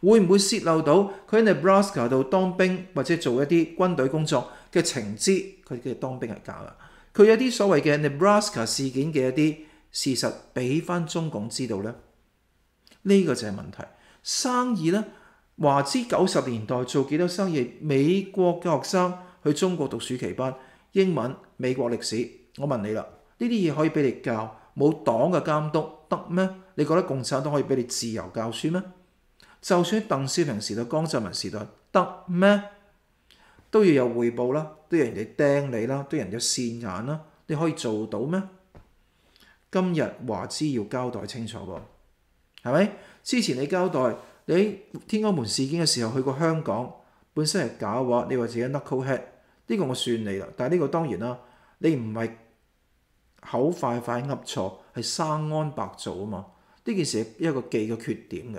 會唔會洩漏到佢喺 Nebraska 度當兵或者做一啲軍隊工作嘅情資？佢嘅當兵係假啦。佢有啲所謂嘅 Nebraska 事件嘅一啲事實，俾翻中共知道咧。呢個就係問題。生意咧，華資九十年代做幾多生意？美國嘅學生去中國讀暑期班，英文、美國歷史。我問你啦，呢啲嘢可以俾你教？冇黨嘅監督得咩？你覺得共產黨可以俾你自由教書咩？就算鄧小平時代、江澤民時代得咩，都要有回報啦，都要人哋釘你啦，都要人有善眼啦，你可以做到咩？今日華之要交代清楚喎，係咪？之前你交代你天安門事件嘅時候去過香港，本身係假話，你話自己 knucklehead，呢個我算你啦。但係呢個當然啦，你唔係口快快噏錯，係生安白做啊嘛。呢件事係一個記嘅缺點嘅。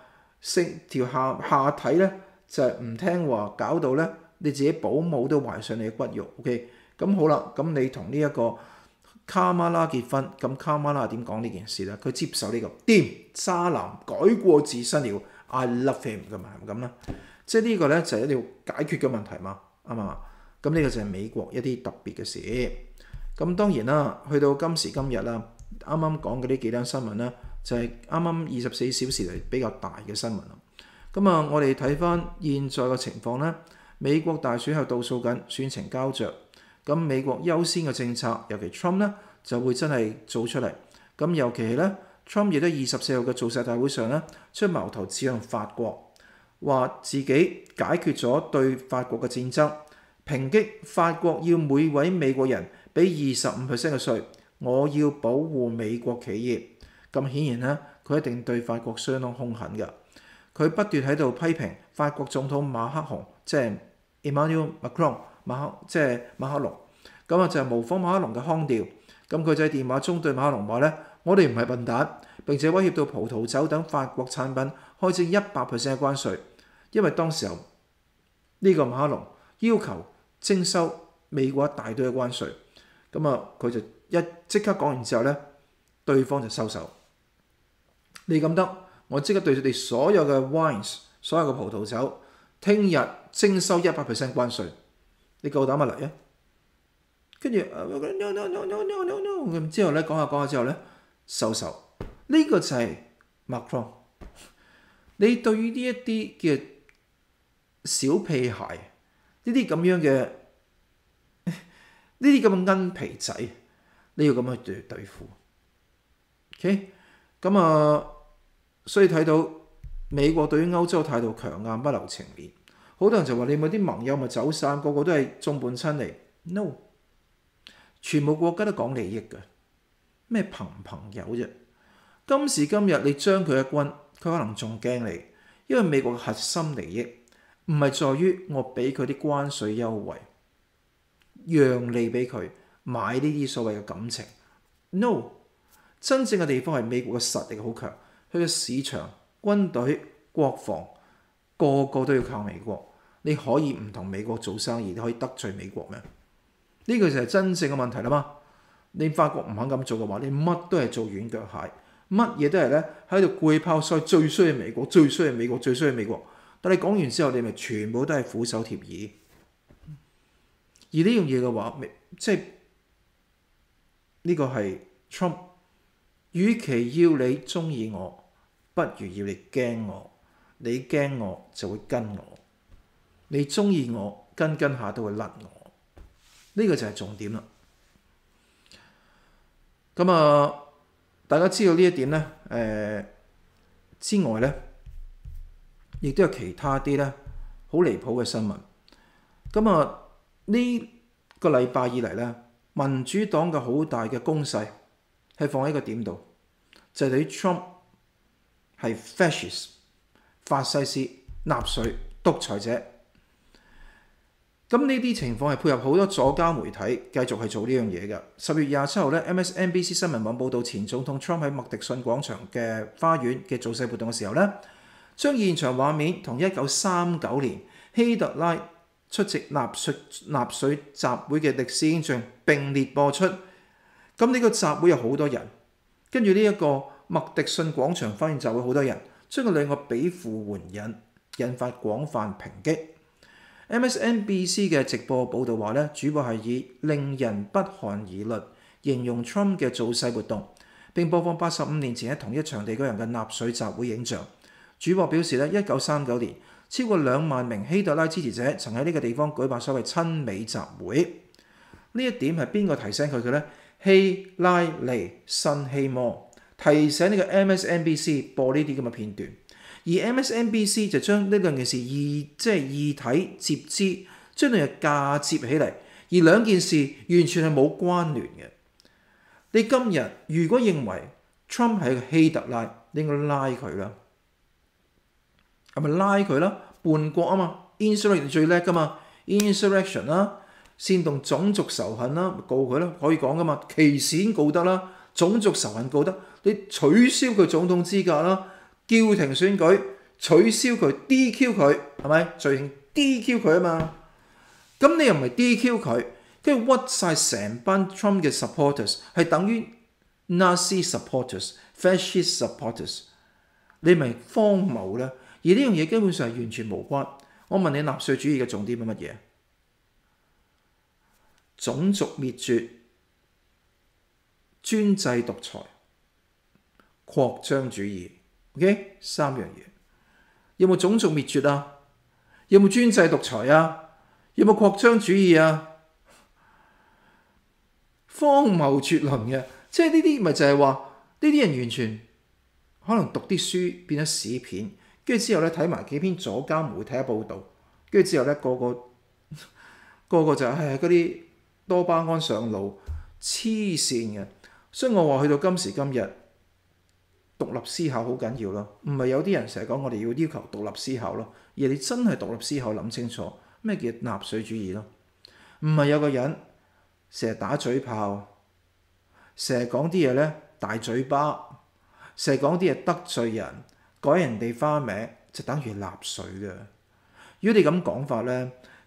識條下下體咧就係唔聽話，搞到咧你自己保姆都懷上你嘅骨肉。OK，咁好啦，咁你同呢一個卡馬拉結婚，咁卡馬拉點講呢件事咧？佢接受呢個癲渣男改過自身了，I love him，咁咪咁啦？即係呢個咧就係一條解決嘅問題嘛，啱嘛？咁呢個就係美國一啲特別嘅事。咁當然啦，去到今時今日啦，啱啱講嘅啲幾單新聞咧。就係啱啱二十四小時嚟比較大嘅新聞啦。咁啊，我哋睇翻現在嘅情況咧，美國大選係倒數緊，選情膠著。咁美國優先嘅政策，尤其 Trump 咧就會真係做出嚟。咁尤其係咧，Trump 亦都二十四號嘅造勢大會上咧，出矛頭指向法國，話自己解決咗對法國嘅戰爭，抨擊法國要每位美國人俾二十五嘅税，我要保護美國企業。咁顯然咧，佢一定對法國相當兇狠嘅。佢不斷喺度批評法國總統馬克宏，即係 Emmanuel Macron，馬即係馬克龍。咁啊就係模仿馬克龍嘅腔調。咁佢就喺電話中對馬克龍話咧：，我哋唔係笨蛋，並且威脅到葡萄酒等法國產品開徵一百 percent 嘅關税。因為當時候呢個馬克龍要求徵收美國一大堆嘅關税，咁啊佢就一即刻講完之後咧，對方就收手。你咁得，我即刻對你所有嘅 wines，所有嘅葡萄酒，聽日徵收一百 percent 關税，你夠膽咪嚟啊！跟住啊，嗱之後咧講下講下之後咧收收，呢個就係 Macron。你對於呢一啲嘅小屁孩，呢啲咁樣嘅 <laughs> 呢啲咁嘅恩皮仔，你要咁去對對付。OK。咁啊，所以睇到美國對於歐洲態度強硬不留情面，好多人就話：你咪啲盟友咪走散，個個都係眾叛親離。No，全部國家都講利益嘅，咩朋朋友啫。今時今日你將佢一軍，佢可能仲驚你，因為美國核心利益唔係在於我俾佢啲關税優惠，讓利俾佢買呢啲所謂嘅感情。No。真正嘅地方係美國嘅實力好強，佢嘅市場、軍隊、國防個個都要靠美國。你可以唔同美國做生意，你可以得罪美國咩？呢個就係真正嘅問題啦嘛。你法國唔肯咁做嘅話，你乜都係做軟腳蟹，乜嘢都係咧喺度攰炮，所以最衰要美國，最衰要美國，最衰要美國。但你講完之後，你咪全部都係俯首貼耳。而呢樣嘢嘅話，即係呢個係 Trump。與其要你中意我，不如要你驚我。你驚我就會跟我，你中意我跟跟下都會甩我。呢個就係重點啦。咁啊，大家知道呢一點咧？誒之外咧，亦都有其他啲咧好離譜嘅新聞。咁啊，呢個禮拜以嚟咧，民主黨嘅好大嘅攻勢。係放喺一個點度，就係你 Trump 係 fascist 法西斯納粹獨裁者。咁呢啲情況係配合好多左家媒體繼續係做呢樣嘢嘅。十月廿七號咧，MSNBC 新聞網報導，前總統 Trump 喺麥迪遜廣場嘅花園嘅造勢活動嘅時候咧，將現場畫面同一九三九年希特拉出席納粹納粹集會嘅歷史影像並列播出。咁呢個集會有好多人，跟住呢一個麥迪遜廣場花園集會好多人，將佢兩個比附援引，引發廣泛抨擊。MSNBC 嘅直播報導話咧，主播係以令人不寒而栗形容 Trump 嘅造勢活動，並播放八十五年前喺同一場地嗰人嘅納粹集會影像。主播表示咧，一九三九年超過兩萬名希特拉支持者曾喺呢個地方舉辦所謂親美集會。呢一點係邊個提醒佢嘅咧？希拉里新希望提醒呢個 MSNBC 播呢啲咁嘅片段，而 MSNBC 就将呢两件事二即系二体接枝，将两日嫁接起嚟，而两件事完全系冇關聯嘅。你今日如果認為 Trump 係希特拉，你應該拉佢啦，係咪拉佢啦？叛國啊嘛，insurrection 最叻噶嘛，insurrection 啊？煽動種族仇恨啦，告佢啦，可以講噶嘛？歧視告得啦，種族仇恨告得，你取消佢總統資格啦，叫停選舉，取消佢 DQ 佢，係咪罪行？DQ 佢啊嘛，咁你又唔係 DQ 佢，跟住屈晒成班 Trump 嘅 supporters 係等於 nazi supporters、fascist supporters，你咪荒謬啦。而呢樣嘢基本上係完全無關。我問你納粹主義嘅重點係乜嘢？種族滅絕、專制獨裁、擴張主義，OK，三樣嘢。有冇種族滅絕啊？有冇專制獨裁啊？有冇擴張主義啊？荒謬絕倫嘅，即係呢啲咪就係話呢啲人完全可能讀啲書變咗屎片，跟住之後咧睇埋幾篇左膠媒睇下報道，跟住之後咧個個 <laughs> 個個就係嗰啲。多巴胺上腦，黐線嘅，所以我話去到今時今日，獨立思考好緊要咯。唔係有啲人成日講我哋要要求獨立思考咯，而你真係獨立思考，諗清楚咩叫納粹主義咯？唔係有個人成日打嘴炮，成日講啲嘢咧大嘴巴，成日講啲嘢得罪人，改人哋花名就等於納粹嘅。如果你咁講法咧？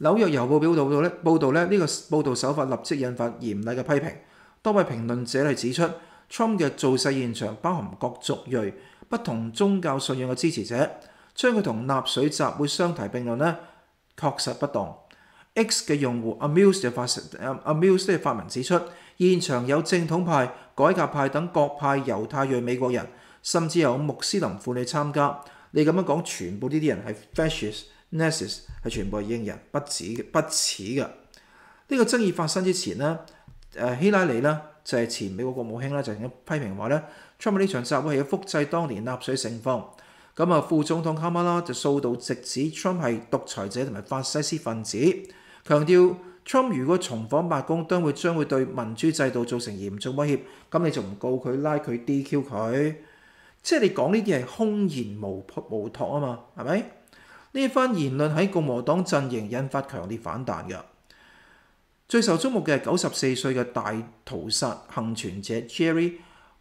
紐約郵報報道咧，報咧呢個報導手法立即引發嚴厲嘅批評。多位評論者係指出，Trump 嘅造勢現場包含各族裔、不同宗教信仰嘅支持者，將佢同納粹集會相提並論咧，確實不當。X 嘅用户 Amuse 就發 Amuse 就發文指出，現場有正統派、改革派等各派猶太裔美國人，甚至有穆斯林婦女參加。你咁樣講，全部呢啲人係 f a s c i s t n e s u s 係全部係英人，不嘅，不似嘅。呢個爭議發生之前呢，誒希拉里呢就係前美國國務卿咧就曾日批評話咧，Trump 呢場集會係要複製當年納粹盛況。咁啊，副總統卡馬拉就掃到直指 Trump 係獨裁者同埋法西斯分子，強調 Trump 如果重訪白宮，將會將會對民主制度造成嚴重威脅。咁你就唔告佢拉佢 DQ 佢？即係你講呢啲係空言無無托啊嘛，係咪？呢一言論喺共和黨陣營引發強烈反彈嘅，最受注目嘅係九十四歲嘅大屠殺幸存者 Jerry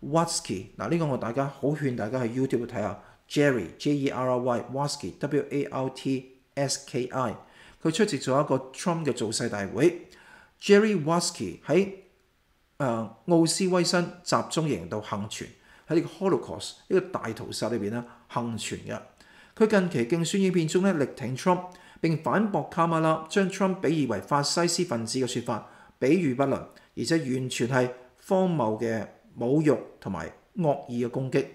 Watsky。嗱，呢個我大家好勸大家去 YouTube 睇下 Jerry J E R R Y Watsky W A L T S K I。佢出席咗一個 Trump 嘅造勢大會。Jerry Watsky 喺誒奧斯威辛集中營度幸存喺呢個 Holocaust 呢個大屠殺裏邊啦幸存嘅。佢近期競選影片中咧力挺 Trump，並反駁卡馬拉將 Trump 比喻為法西斯分子嘅説法，比喻不當，而且完全係荒謬嘅侮辱同埋惡意嘅攻擊。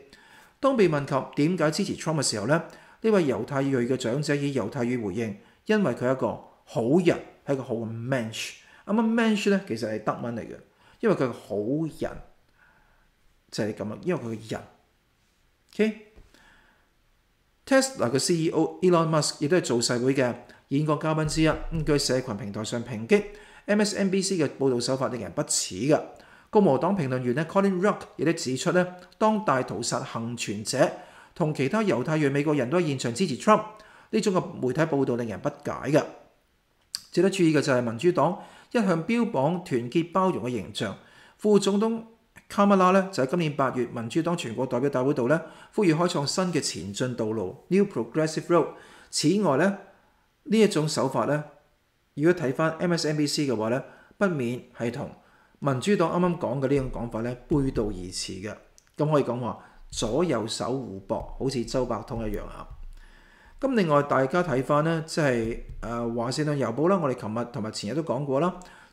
當被問及點解支持 Trump 嘅時候咧，呢位猶太裔嘅長者以猶太語回應：，因為佢一個好人，係一個好嘅 manch。啊 m e n c h 咧其實係德文嚟嘅，因為佢係好人，就係咁啊，因為佢嘅人，ok。Tesla 嘅 CEO Elon Musk 亦都係做世會嘅演講嘉賓之一。根據社群平台上抨擊，MSNBC 嘅報導手法令人不齒嘅。共和黨評論員 Colin Rock 亦都指出咧，當大屠殺幸存者同其他猶太裔美國人都喺現場支持 Trump，呢種嘅媒體報導令人不解嘅。值得注意嘅就係民主黨一向標榜團結包容嘅形象，副總統。卡馬拉咧就喺今年八月民主黨全國代表大會度咧，呼籲開創新嘅前進道路 （new progressive road）。此外咧，呢一種手法咧，如果睇翻 MSNBC 嘅話咧，不免係同民主黨啱啱講嘅呢種講法咧背道而馳嘅。咁可以講話左右手互搏，好似周伯通一樣啊。咁另外大家睇翻咧，即係诶《華盛頓郵報》啦，我哋琴日同埋前日都講過啦。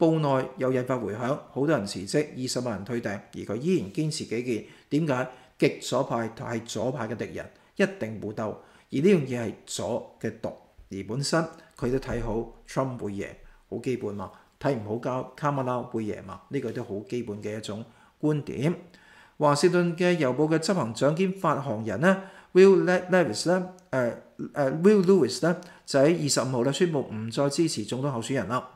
報內又引發迴響，好多人辭職，二十萬人退訂，而佢依然堅持己見。點解極左派同係左派嘅敵人一定冇鬥？而呢樣嘢係左嘅毒，而本身佢都睇好 Trump 會贏，好基本嘛。睇唔好交卡麥拉會贏嘛？呢個都好基本嘅一種觀點。華盛頓嘅郵報嘅執行長兼發行人咧，Will Lewis 咧，誒誒 Will Lewis 咧，就喺二十五號咧宣布唔再支持總統候選人啦。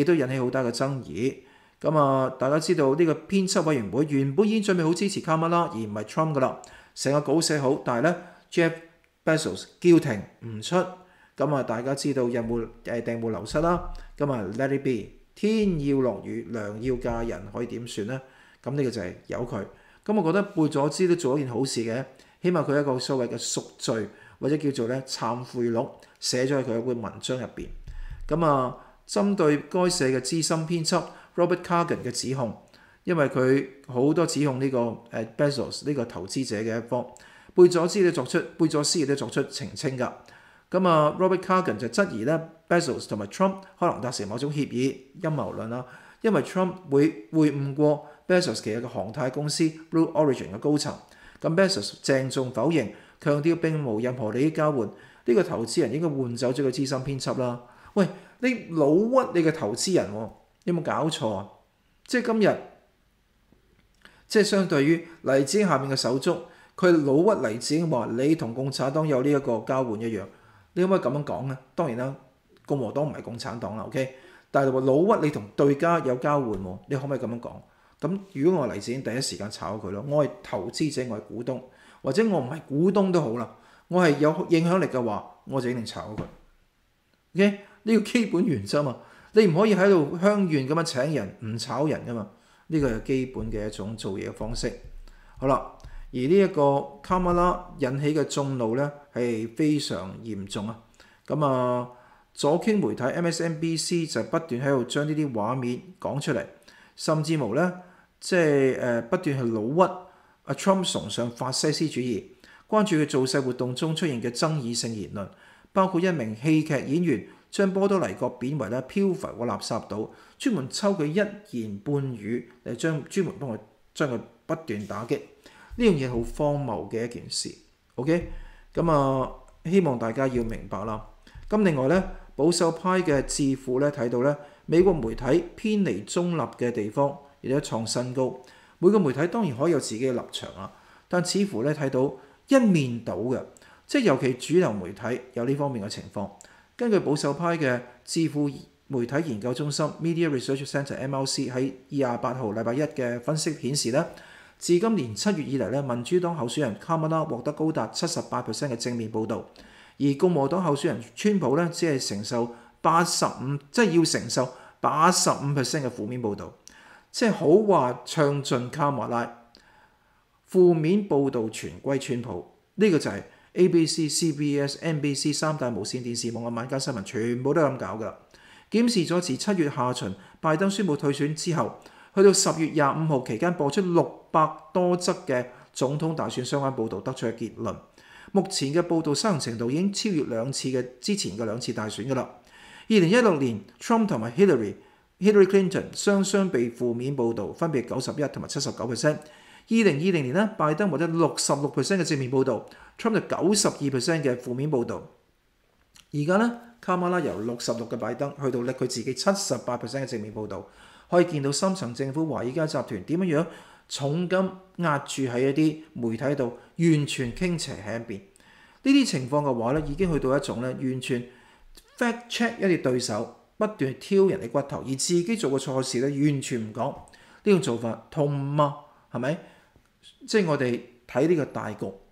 亦都引起好大嘅爭議。咁啊，大家知道呢個編輯委員會原本已經準備好支持卡麥拉，而唔係 Trump 噶啦。成個稿寫好，但系咧 Jeff Bezos 叫停唔出。咁啊，大家知道有冇誒定冇流失啦？咁啊，Let it be，天要落雨，娘要嫁人，可以點算咧？咁呢個就係由佢。咁我覺得貝佐斯都做一件好事嘅，希望佢一個所謂嘅贖罪或者叫做咧懺悔錄寫咗喺佢一篇文章入邊。咁啊～針對該社嘅資深編輯 Robert Cargan 嘅指控，因為佢好多指控呢個誒 Bezos 呢個投資者嘅一方，貝佐斯都作出，貝佐斯亦都作出澄清㗎。咁啊，Robert Cargan 就質疑咧 Bezos 同埋 Trump 可能達成某種協議陰謀論啦，因為 Trump 會會誤過 Bezos 其實嘅航太公司 Blue Origin 嘅高層。咁 Bezos 鄭重否認，強調並無任何利益交換。呢個投資人應該換走咗個資深編輯啦。喂！你老屈你嘅投資人喎，有冇搞錯啊？即係今日，即係相對於黎智英下面嘅手足，佢老屈黎智英話：你同共產黨有呢一個交換一樣，你可唔可以咁樣講啊？當然啦，共和黨唔係共產黨啦，OK？但係老屈你同對家有交換喎，你可唔可以咁樣講？咁如果我黎智英第一時間炒佢咯，我係投資者，我係股東，或者我唔係股東都好啦，我係有影響力嘅話，我就一定炒佢，OK？呢個基本原則啊，你唔可以喺度香願咁樣請人唔炒人噶嘛，呢個係基本嘅一種做嘢嘅方式。好啦，而呢一個卡马拉引起嘅众怒咧係非常嚴重啊。咁啊，左傾媒體 MSNBC 就不斷喺度將呢啲畫面講出嚟，甚至無咧即係诶不斷系老屈阿 Trump 崇尚法西斯主義，關注佢造勢活動中出現嘅爭議性言論，包括一名戲劇演員。將波多黎各貶為咧漂浮嘅垃圾島，專門抽佢一言半語嚟將專門幫佢將佢不斷打擊，呢樣嘢好荒謬嘅一件事。OK，咁啊希望大家要明白啦。咁另外咧保守派嘅智庫咧睇到咧美國媒體偏離中立嘅地方，亦都創新高。每個媒體當然可以有自己嘅立場啦，但似乎咧睇到一面倒嘅，即係尤其主流媒體有呢方面嘅情況。根據保守派嘅智付媒體研究中心 Media Research Centre MLC 喺二廿八號禮拜一嘅分析顯示咧，自今年七月以嚟咧，民主黨候選人卡莫拉獲得高達七十八 percent 嘅正面報導，而共和黨候選人川普咧只係承受八十五，即係要承受八十五 percent 嘅負面報導，即係好話唱盡卡莫拉，負面報導全歸川普，呢個就係。ABC、CBS、NBC 三大無線電視網嘅晚間新聞全部都係咁搞㗎啦。檢視咗自七月下旬拜登宣布退選之後，去到十月廿五號期間播出六百多則嘅總統大選相關報導，得出嘅結論：目前嘅報導新聞程度已經超越兩次嘅之前嘅兩次大選㗎啦。二零一六年 Trump 同埋 Hillary、Hillary Clinton 雙雙被負面報導，分別九十一同埋七十九 percent。二零二零年咧，拜登獲得六十六 percent 嘅正面報導。Trump 就九十二 percent 嘅負面報導，而家咧卡馬拉由六十六嘅拜登去到咧佢自己七十八 percent 嘅正面報導，可以見到深層政府華爾街集團點樣樣重金壓住喺一啲媒體度，完全傾斜喺一邊。呢啲情況嘅話咧，已經去到一種咧完全 fact check 一啲對手，不斷挑人哋骨頭，而自己做嘅錯事咧完全唔講。呢種做法痛嗎？係咪？即係我哋睇呢個大局。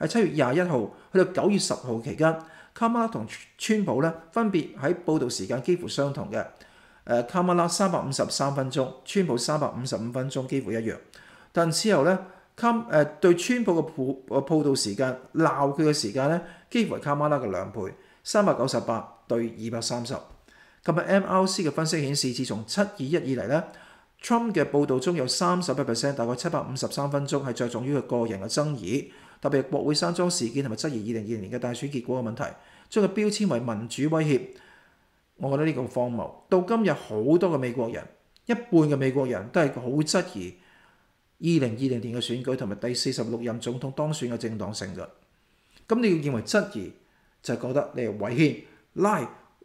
喺七月廿一號去到九月十號期間，卡馬拉同川普咧分別喺報道時間幾乎相同嘅。誒卡馬拉三百五十三分鐘，川普三百五十五分鐘，幾乎一樣。但之後咧卡誒對川普嘅報誒報道時間鬧佢嘅時間咧，幾乎係卡馬拉嘅兩倍，三百九十八對二百三十。今日 MRC 嘅分析顯示，自從七二一以嚟咧，Trump 嘅報道中有三十一 percent，大概七百五十三分鐘係着重於佢個人嘅爭議。特別係國會山莊事件同埋質疑二零二零年嘅大選結果嘅問題，將佢標籤為民主威脅，我覺得呢個荒謬。到今日好多嘅美國人，一半嘅美國人都係好質疑二零二零年嘅選舉同埋第四十六任總統當選嘅正當性嘅。咁你要認為質疑就係覺得你係威脅、拉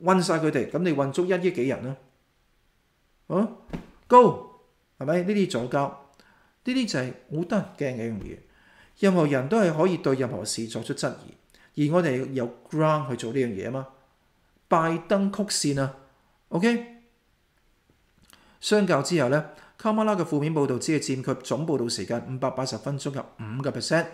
混曬佢哋，咁你混足一億幾人啦。啊，Go 係咪？呢啲阻膠，呢啲就係好得人驚嘅一樣嘢。任何人都係可以對任何事作出質疑，而我哋有 ground 去做呢樣嘢啊嘛。拜登曲線啊，OK。相較之下呢，卡馬拉嘅負面報導只係佔佢總報導時間五百八十分鐘嘅五個 percent，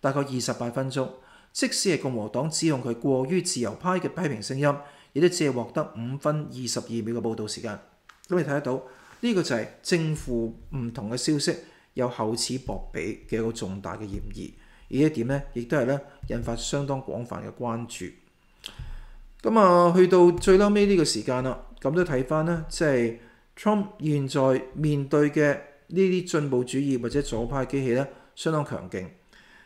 大概二十八分鐘。即使係共和黨指控佢過於自由派嘅批評聲音，亦都只係獲得五分二十二秒嘅報導時間。咁你睇得到呢個就係正府唔同嘅消息。有厚此薄彼嘅一個重大嘅嫌疑，而一點咧，亦都係咧引發相當廣泛嘅關注。咁啊，去到最嬲尾呢個時間啦，咁都睇翻咧，即係 Trump 現在面對嘅呢啲進步主義或者左派機器咧，相當強勁。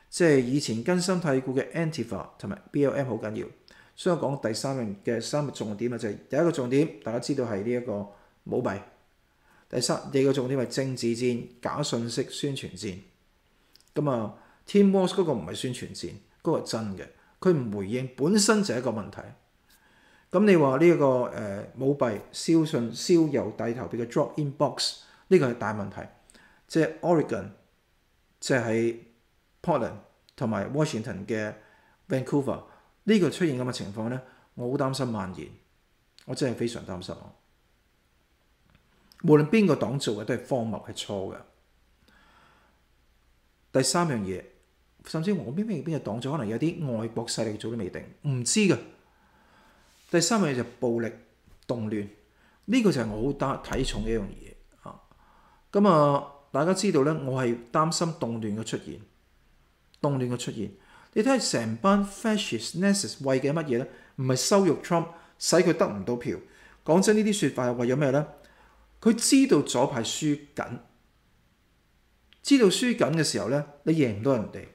即係以前根深蒂固嘅 Anti f a 同埋 B L M 好緊要。所以講第三名嘅三個重點啊，就係第一個重點，大家知道係呢一個舞弊。第三、第二個重點係政治戰、假信息宣傳戰。咁啊 t e a m w o r s 嗰個唔係宣傳戰，嗰個係真嘅。佢唔回應，本身就係一個問題。咁你話呢一個誒舞弊、銷信、銷郵、帶投別嘅 Drop In Box，呢個係大問題。即係 Oregon，即係 Portland 同埋 Washington 嘅 Vancouver，呢個出現咁嘅情況咧，我好擔心蔓延。我真係非常擔心。無論邊個黨做嘅都係荒謬，係錯嘅。第三樣嘢，甚至我边边邊個黨做，可能有啲外國勢力做都未定，唔知嘅。第三樣嘢就暴力動亂，呢個就係我好擔睇重嘅一樣嘢啊。咁啊，大家知道咧，我係擔心動亂嘅出現，動亂嘅出現。你睇下成班 fascist n a s i s 为為嘅乜嘢咧？唔係收辱 Trump，使佢得唔到票。講真，呢啲说法係為咗咩咧？佢知道左派輸緊，知道輸緊嘅時候咧，你贏唔到人哋，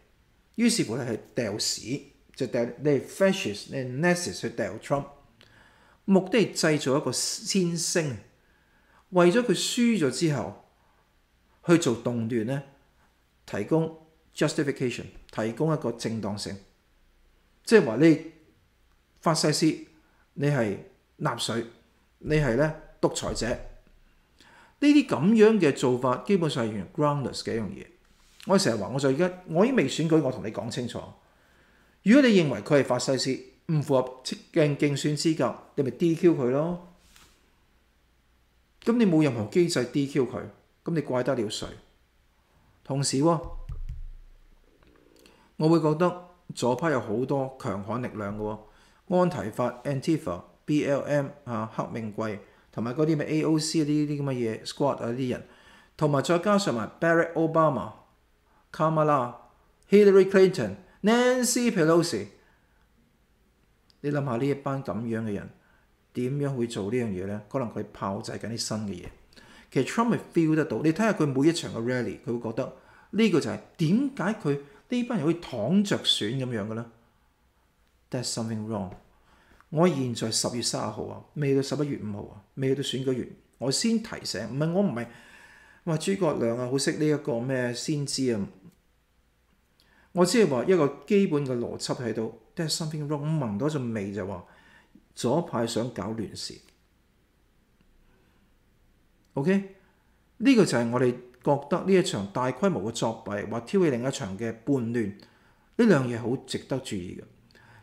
於是乎咧係掉屎就掉，你係 fascist，你 nazi 去掉 Trump，目的係製造一個先聲，為咗佢輸咗之後去做動亂咧，提供 justification，提供一個正當性，即係話你法西斯，你係納粹，你係咧獨裁者。呢啲咁樣嘅做法，基本上係 groundless 嘅一樣嘢。我成日話，我就而家我依未選舉，我同你講清楚。如果你認為佢係法西斯，唔符合競競選資格，你咪 DQ 佢咯。咁你冇任何機制 DQ 佢，咁你怪得了誰？同時，我會覺得左派有好多強悍力量嘅喎，安提法、Anti f a BLM 啊、黑命貴。同埋嗰啲咩 AOC 啊啲啲咁嘅嘢，Squad 啊啲人，同埋再加上埋 Barack Obama、Kamala、Hillary Clinton、Nancy Pelosi，你諗下呢一班咁樣嘅人點樣會做呢樣嘢咧？可能佢炮製緊啲新嘅嘢。其實 Trump 會 feel 得到，你睇下佢每一場嘅 rally，佢會覺得呢個就係點解佢呢班人可以躺着選咁樣嘅咧？There's something wrong. 我現在十月三十號啊，未到十一月五號啊，未到選舉完，我先提醒，唔係我唔係話諸葛亮啊，好識呢一個咩先知啊，我只係話一個基本嘅邏輯喺度。There's something wrong，聞到陣味就話左派想搞亂事。OK，呢個就係我哋覺得呢一場大規模嘅作弊，或挑起另一場嘅叛亂，呢兩嘢好值得注意嘅。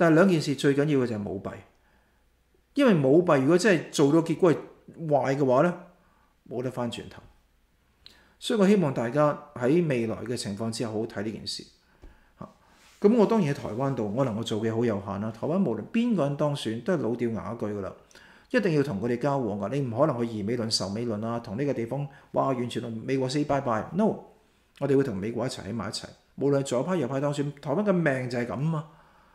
但係兩件事最緊要嘅就係冇弊，因為冇弊如果真係做到結果係壞嘅話咧，冇得翻轉頭。所以我希望大家喺未來嘅情況之下好好睇呢件事。咁我當然喺台灣度，我能夠做嘅好有限啦。台灣無論邊個人當選都係老掉牙一句噶啦，一定要同佢哋交往噶，你唔可能去移美論受美論啊。同呢個地方哇，完全同美國 say bye bye no，我哋會同美國一齊喺埋一齊。無論左派右派當選，台灣嘅命就係咁啊。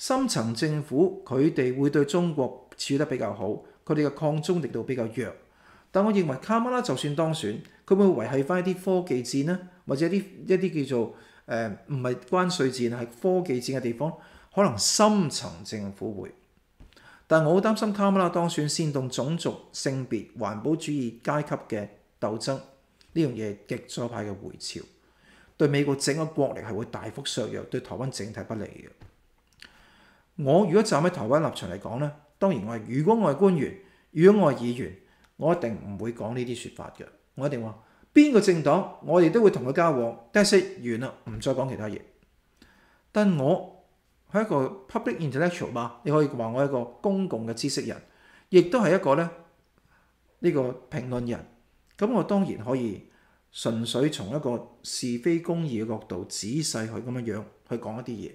深層政府佢哋會對中國處得比較好，佢哋嘅抗中力度比較弱。但我認為卡馬拉就算當選，佢會維係翻一啲科技戰咧，或者一啲一啲叫做誒唔係關税戰，係科技戰嘅地方，可能深層政府會。但我好擔心卡馬拉當選煽動種族、性別、環保主義階級嘅鬥爭呢樣嘢極左派嘅回潮，對美國整個國力係會大幅削弱，對台灣整體不利嘅。我如果站喺台灣立場嚟講咧，當然我係如果我係官員，如果我係議員，我一定唔會講呢啲説法嘅。我一定話邊個政黨，我哋都會同佢交往。但係 i s 完啦，唔再講其他嘢。但我係一個 public intellectual 嘛，你可以話我係一個公共嘅知識人，亦都係一個咧呢個評論人。咁我當然可以純粹從一個是非公義嘅角度仔細去咁樣樣去講一啲嘢。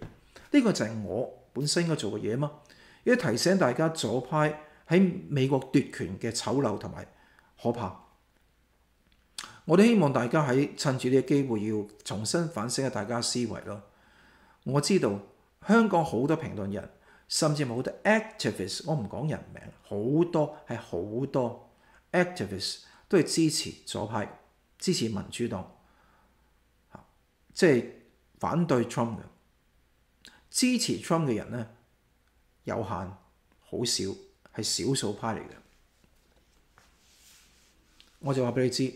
呢個就係我。本身應該做嘅嘢嘛？因提醒大家左派喺美國奪權嘅醜陋同埋可怕。我哋希望大家喺趁住呢個機會要重新反省下大家思維咯。我知道香港好多評論人，甚至好多 activist，我唔講人名，好多係好多 activist 都係支持左派，支持民主黨，即係反對 Trump 嘅。支持 Trump 嘅人呢，有限，好少，係少數派嚟嘅。我就話俾你知，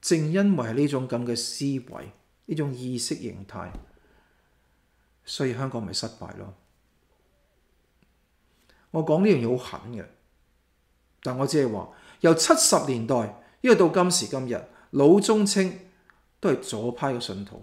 正因為係呢種咁嘅思維，呢種意識形態，所以香港咪失敗咯。我講呢樣嘢好狠嘅，但我只係話，由七十年代一路到今時今日，老中青都係左派嘅信徒。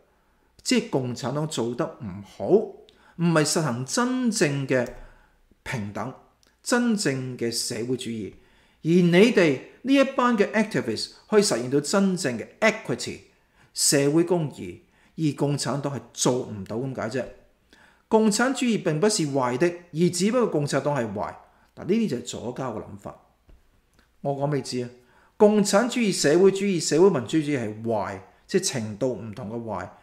即係共產黨做得唔好，唔係實行真正嘅平等、真正嘅社會主義，而你哋呢一班嘅 activist 可以實現到真正嘅 equity 社會公義，而共產黨係做唔到咁解啫。共產主義並不是壞的，而只不過共產黨係壞。嗱呢啲就係左膠嘅諗法。我講俾你知啊，共產主義、社會主義、社會民主主義係壞，即係程度唔同嘅壞。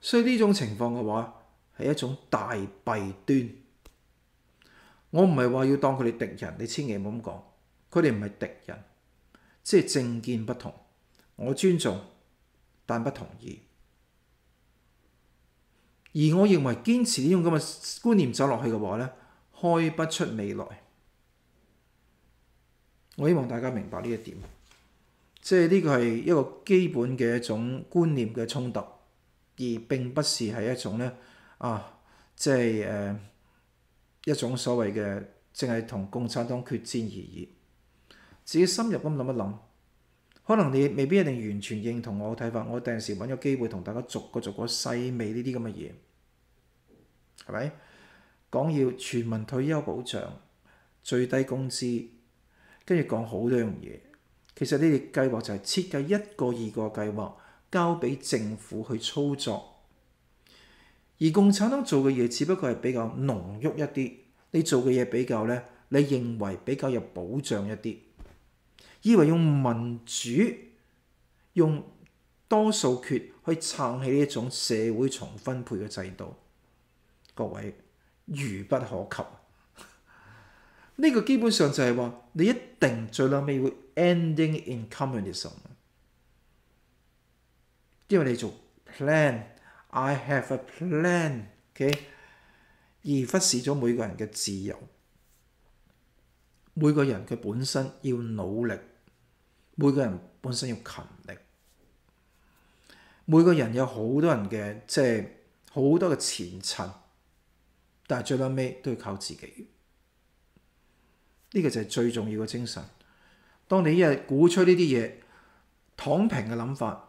所以呢種情況嘅話係一種大弊端。我唔係話要當佢哋敵人，你千祈唔好咁講。佢哋唔係敵人，即係政見不同，我尊重但不同意。而我認為堅持呢種咁嘅觀念走落去嘅話咧，開不出未來。我希望大家明白呢一點，即係呢個係一個基本嘅一種觀念嘅衝突。而並不是係一種咧啊，即係誒一種所謂嘅，淨係同共產黨決戰而已。自己深入咁諗一諗，可能你未必一定完全認同我嘅睇法。我第時揾個機會同大家逐個逐個細味呢啲咁嘅嘢，係咪？講要全民退休保障、最低工資，跟住講好多樣嘢，其實呢啲計劃就係設計一個二個計劃。交俾政府去操作，而共產黨做嘅嘢，只不過係比較濃郁一啲，你做嘅嘢比較咧，你認為比較有保障一啲，以為用民主、用多數決去撐起一種社會重分配嘅制度，各位如不可及。呢個基本上就係話，你一定最兩尾會 ending in communism。因為你做 plan，I have a plan，O.K. 而忽視咗每個人嘅自由。每個人佢本身要努力，每個人本身要勤力。每個人有好多人嘅即係好多嘅前塵，但係最撚尾都要靠自己。呢個就係最重要嘅精神。當你一日鼓吹呢啲嘢躺平嘅諗法。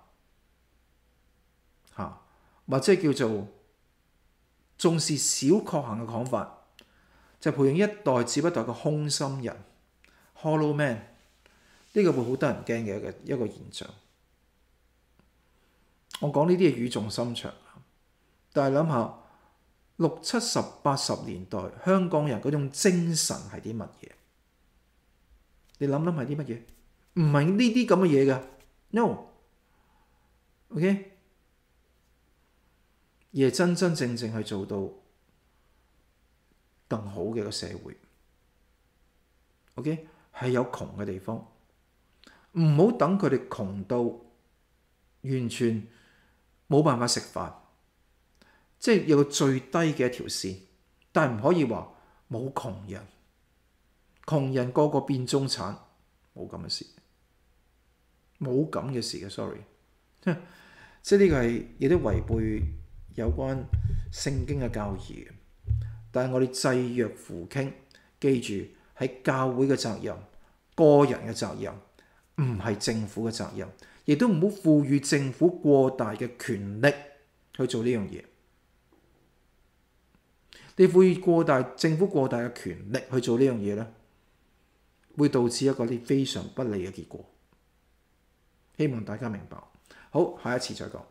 或者叫做重視小確行嘅講法，就培養一代接一代嘅空心人 h o l l o man，呢個會好得人驚嘅一個一個現象。我講呢啲嘢語重心長，但係諗下六七十八十年代香港人嗰種精神係啲乜嘢？你諗諗係啲乜嘢？唔係呢啲咁嘅嘢㗎，no，ok。而係真真正正去做到更好嘅一個社會，OK 係有窮嘅地方，唔好等佢哋窮到完全冇辦法食飯，即係有最低嘅一條線，但係唔可以話冇窮人，窮人個個變中產，冇咁嘅事，冇咁嘅事嘅，sorry，<laughs> 即係呢個係有啲違背。有关圣经嘅教义，但我哋制约扶倾，记住喺教会嘅责任、个人嘅责任，唔係政府嘅责任，亦都唔好赋予政府过大嘅权力去做呢样嘢。你赋予过大政府过大嘅权力去做呢样嘢咧，会导致一个你非常不利嘅结果。希望大家明白。好，下一次再讲。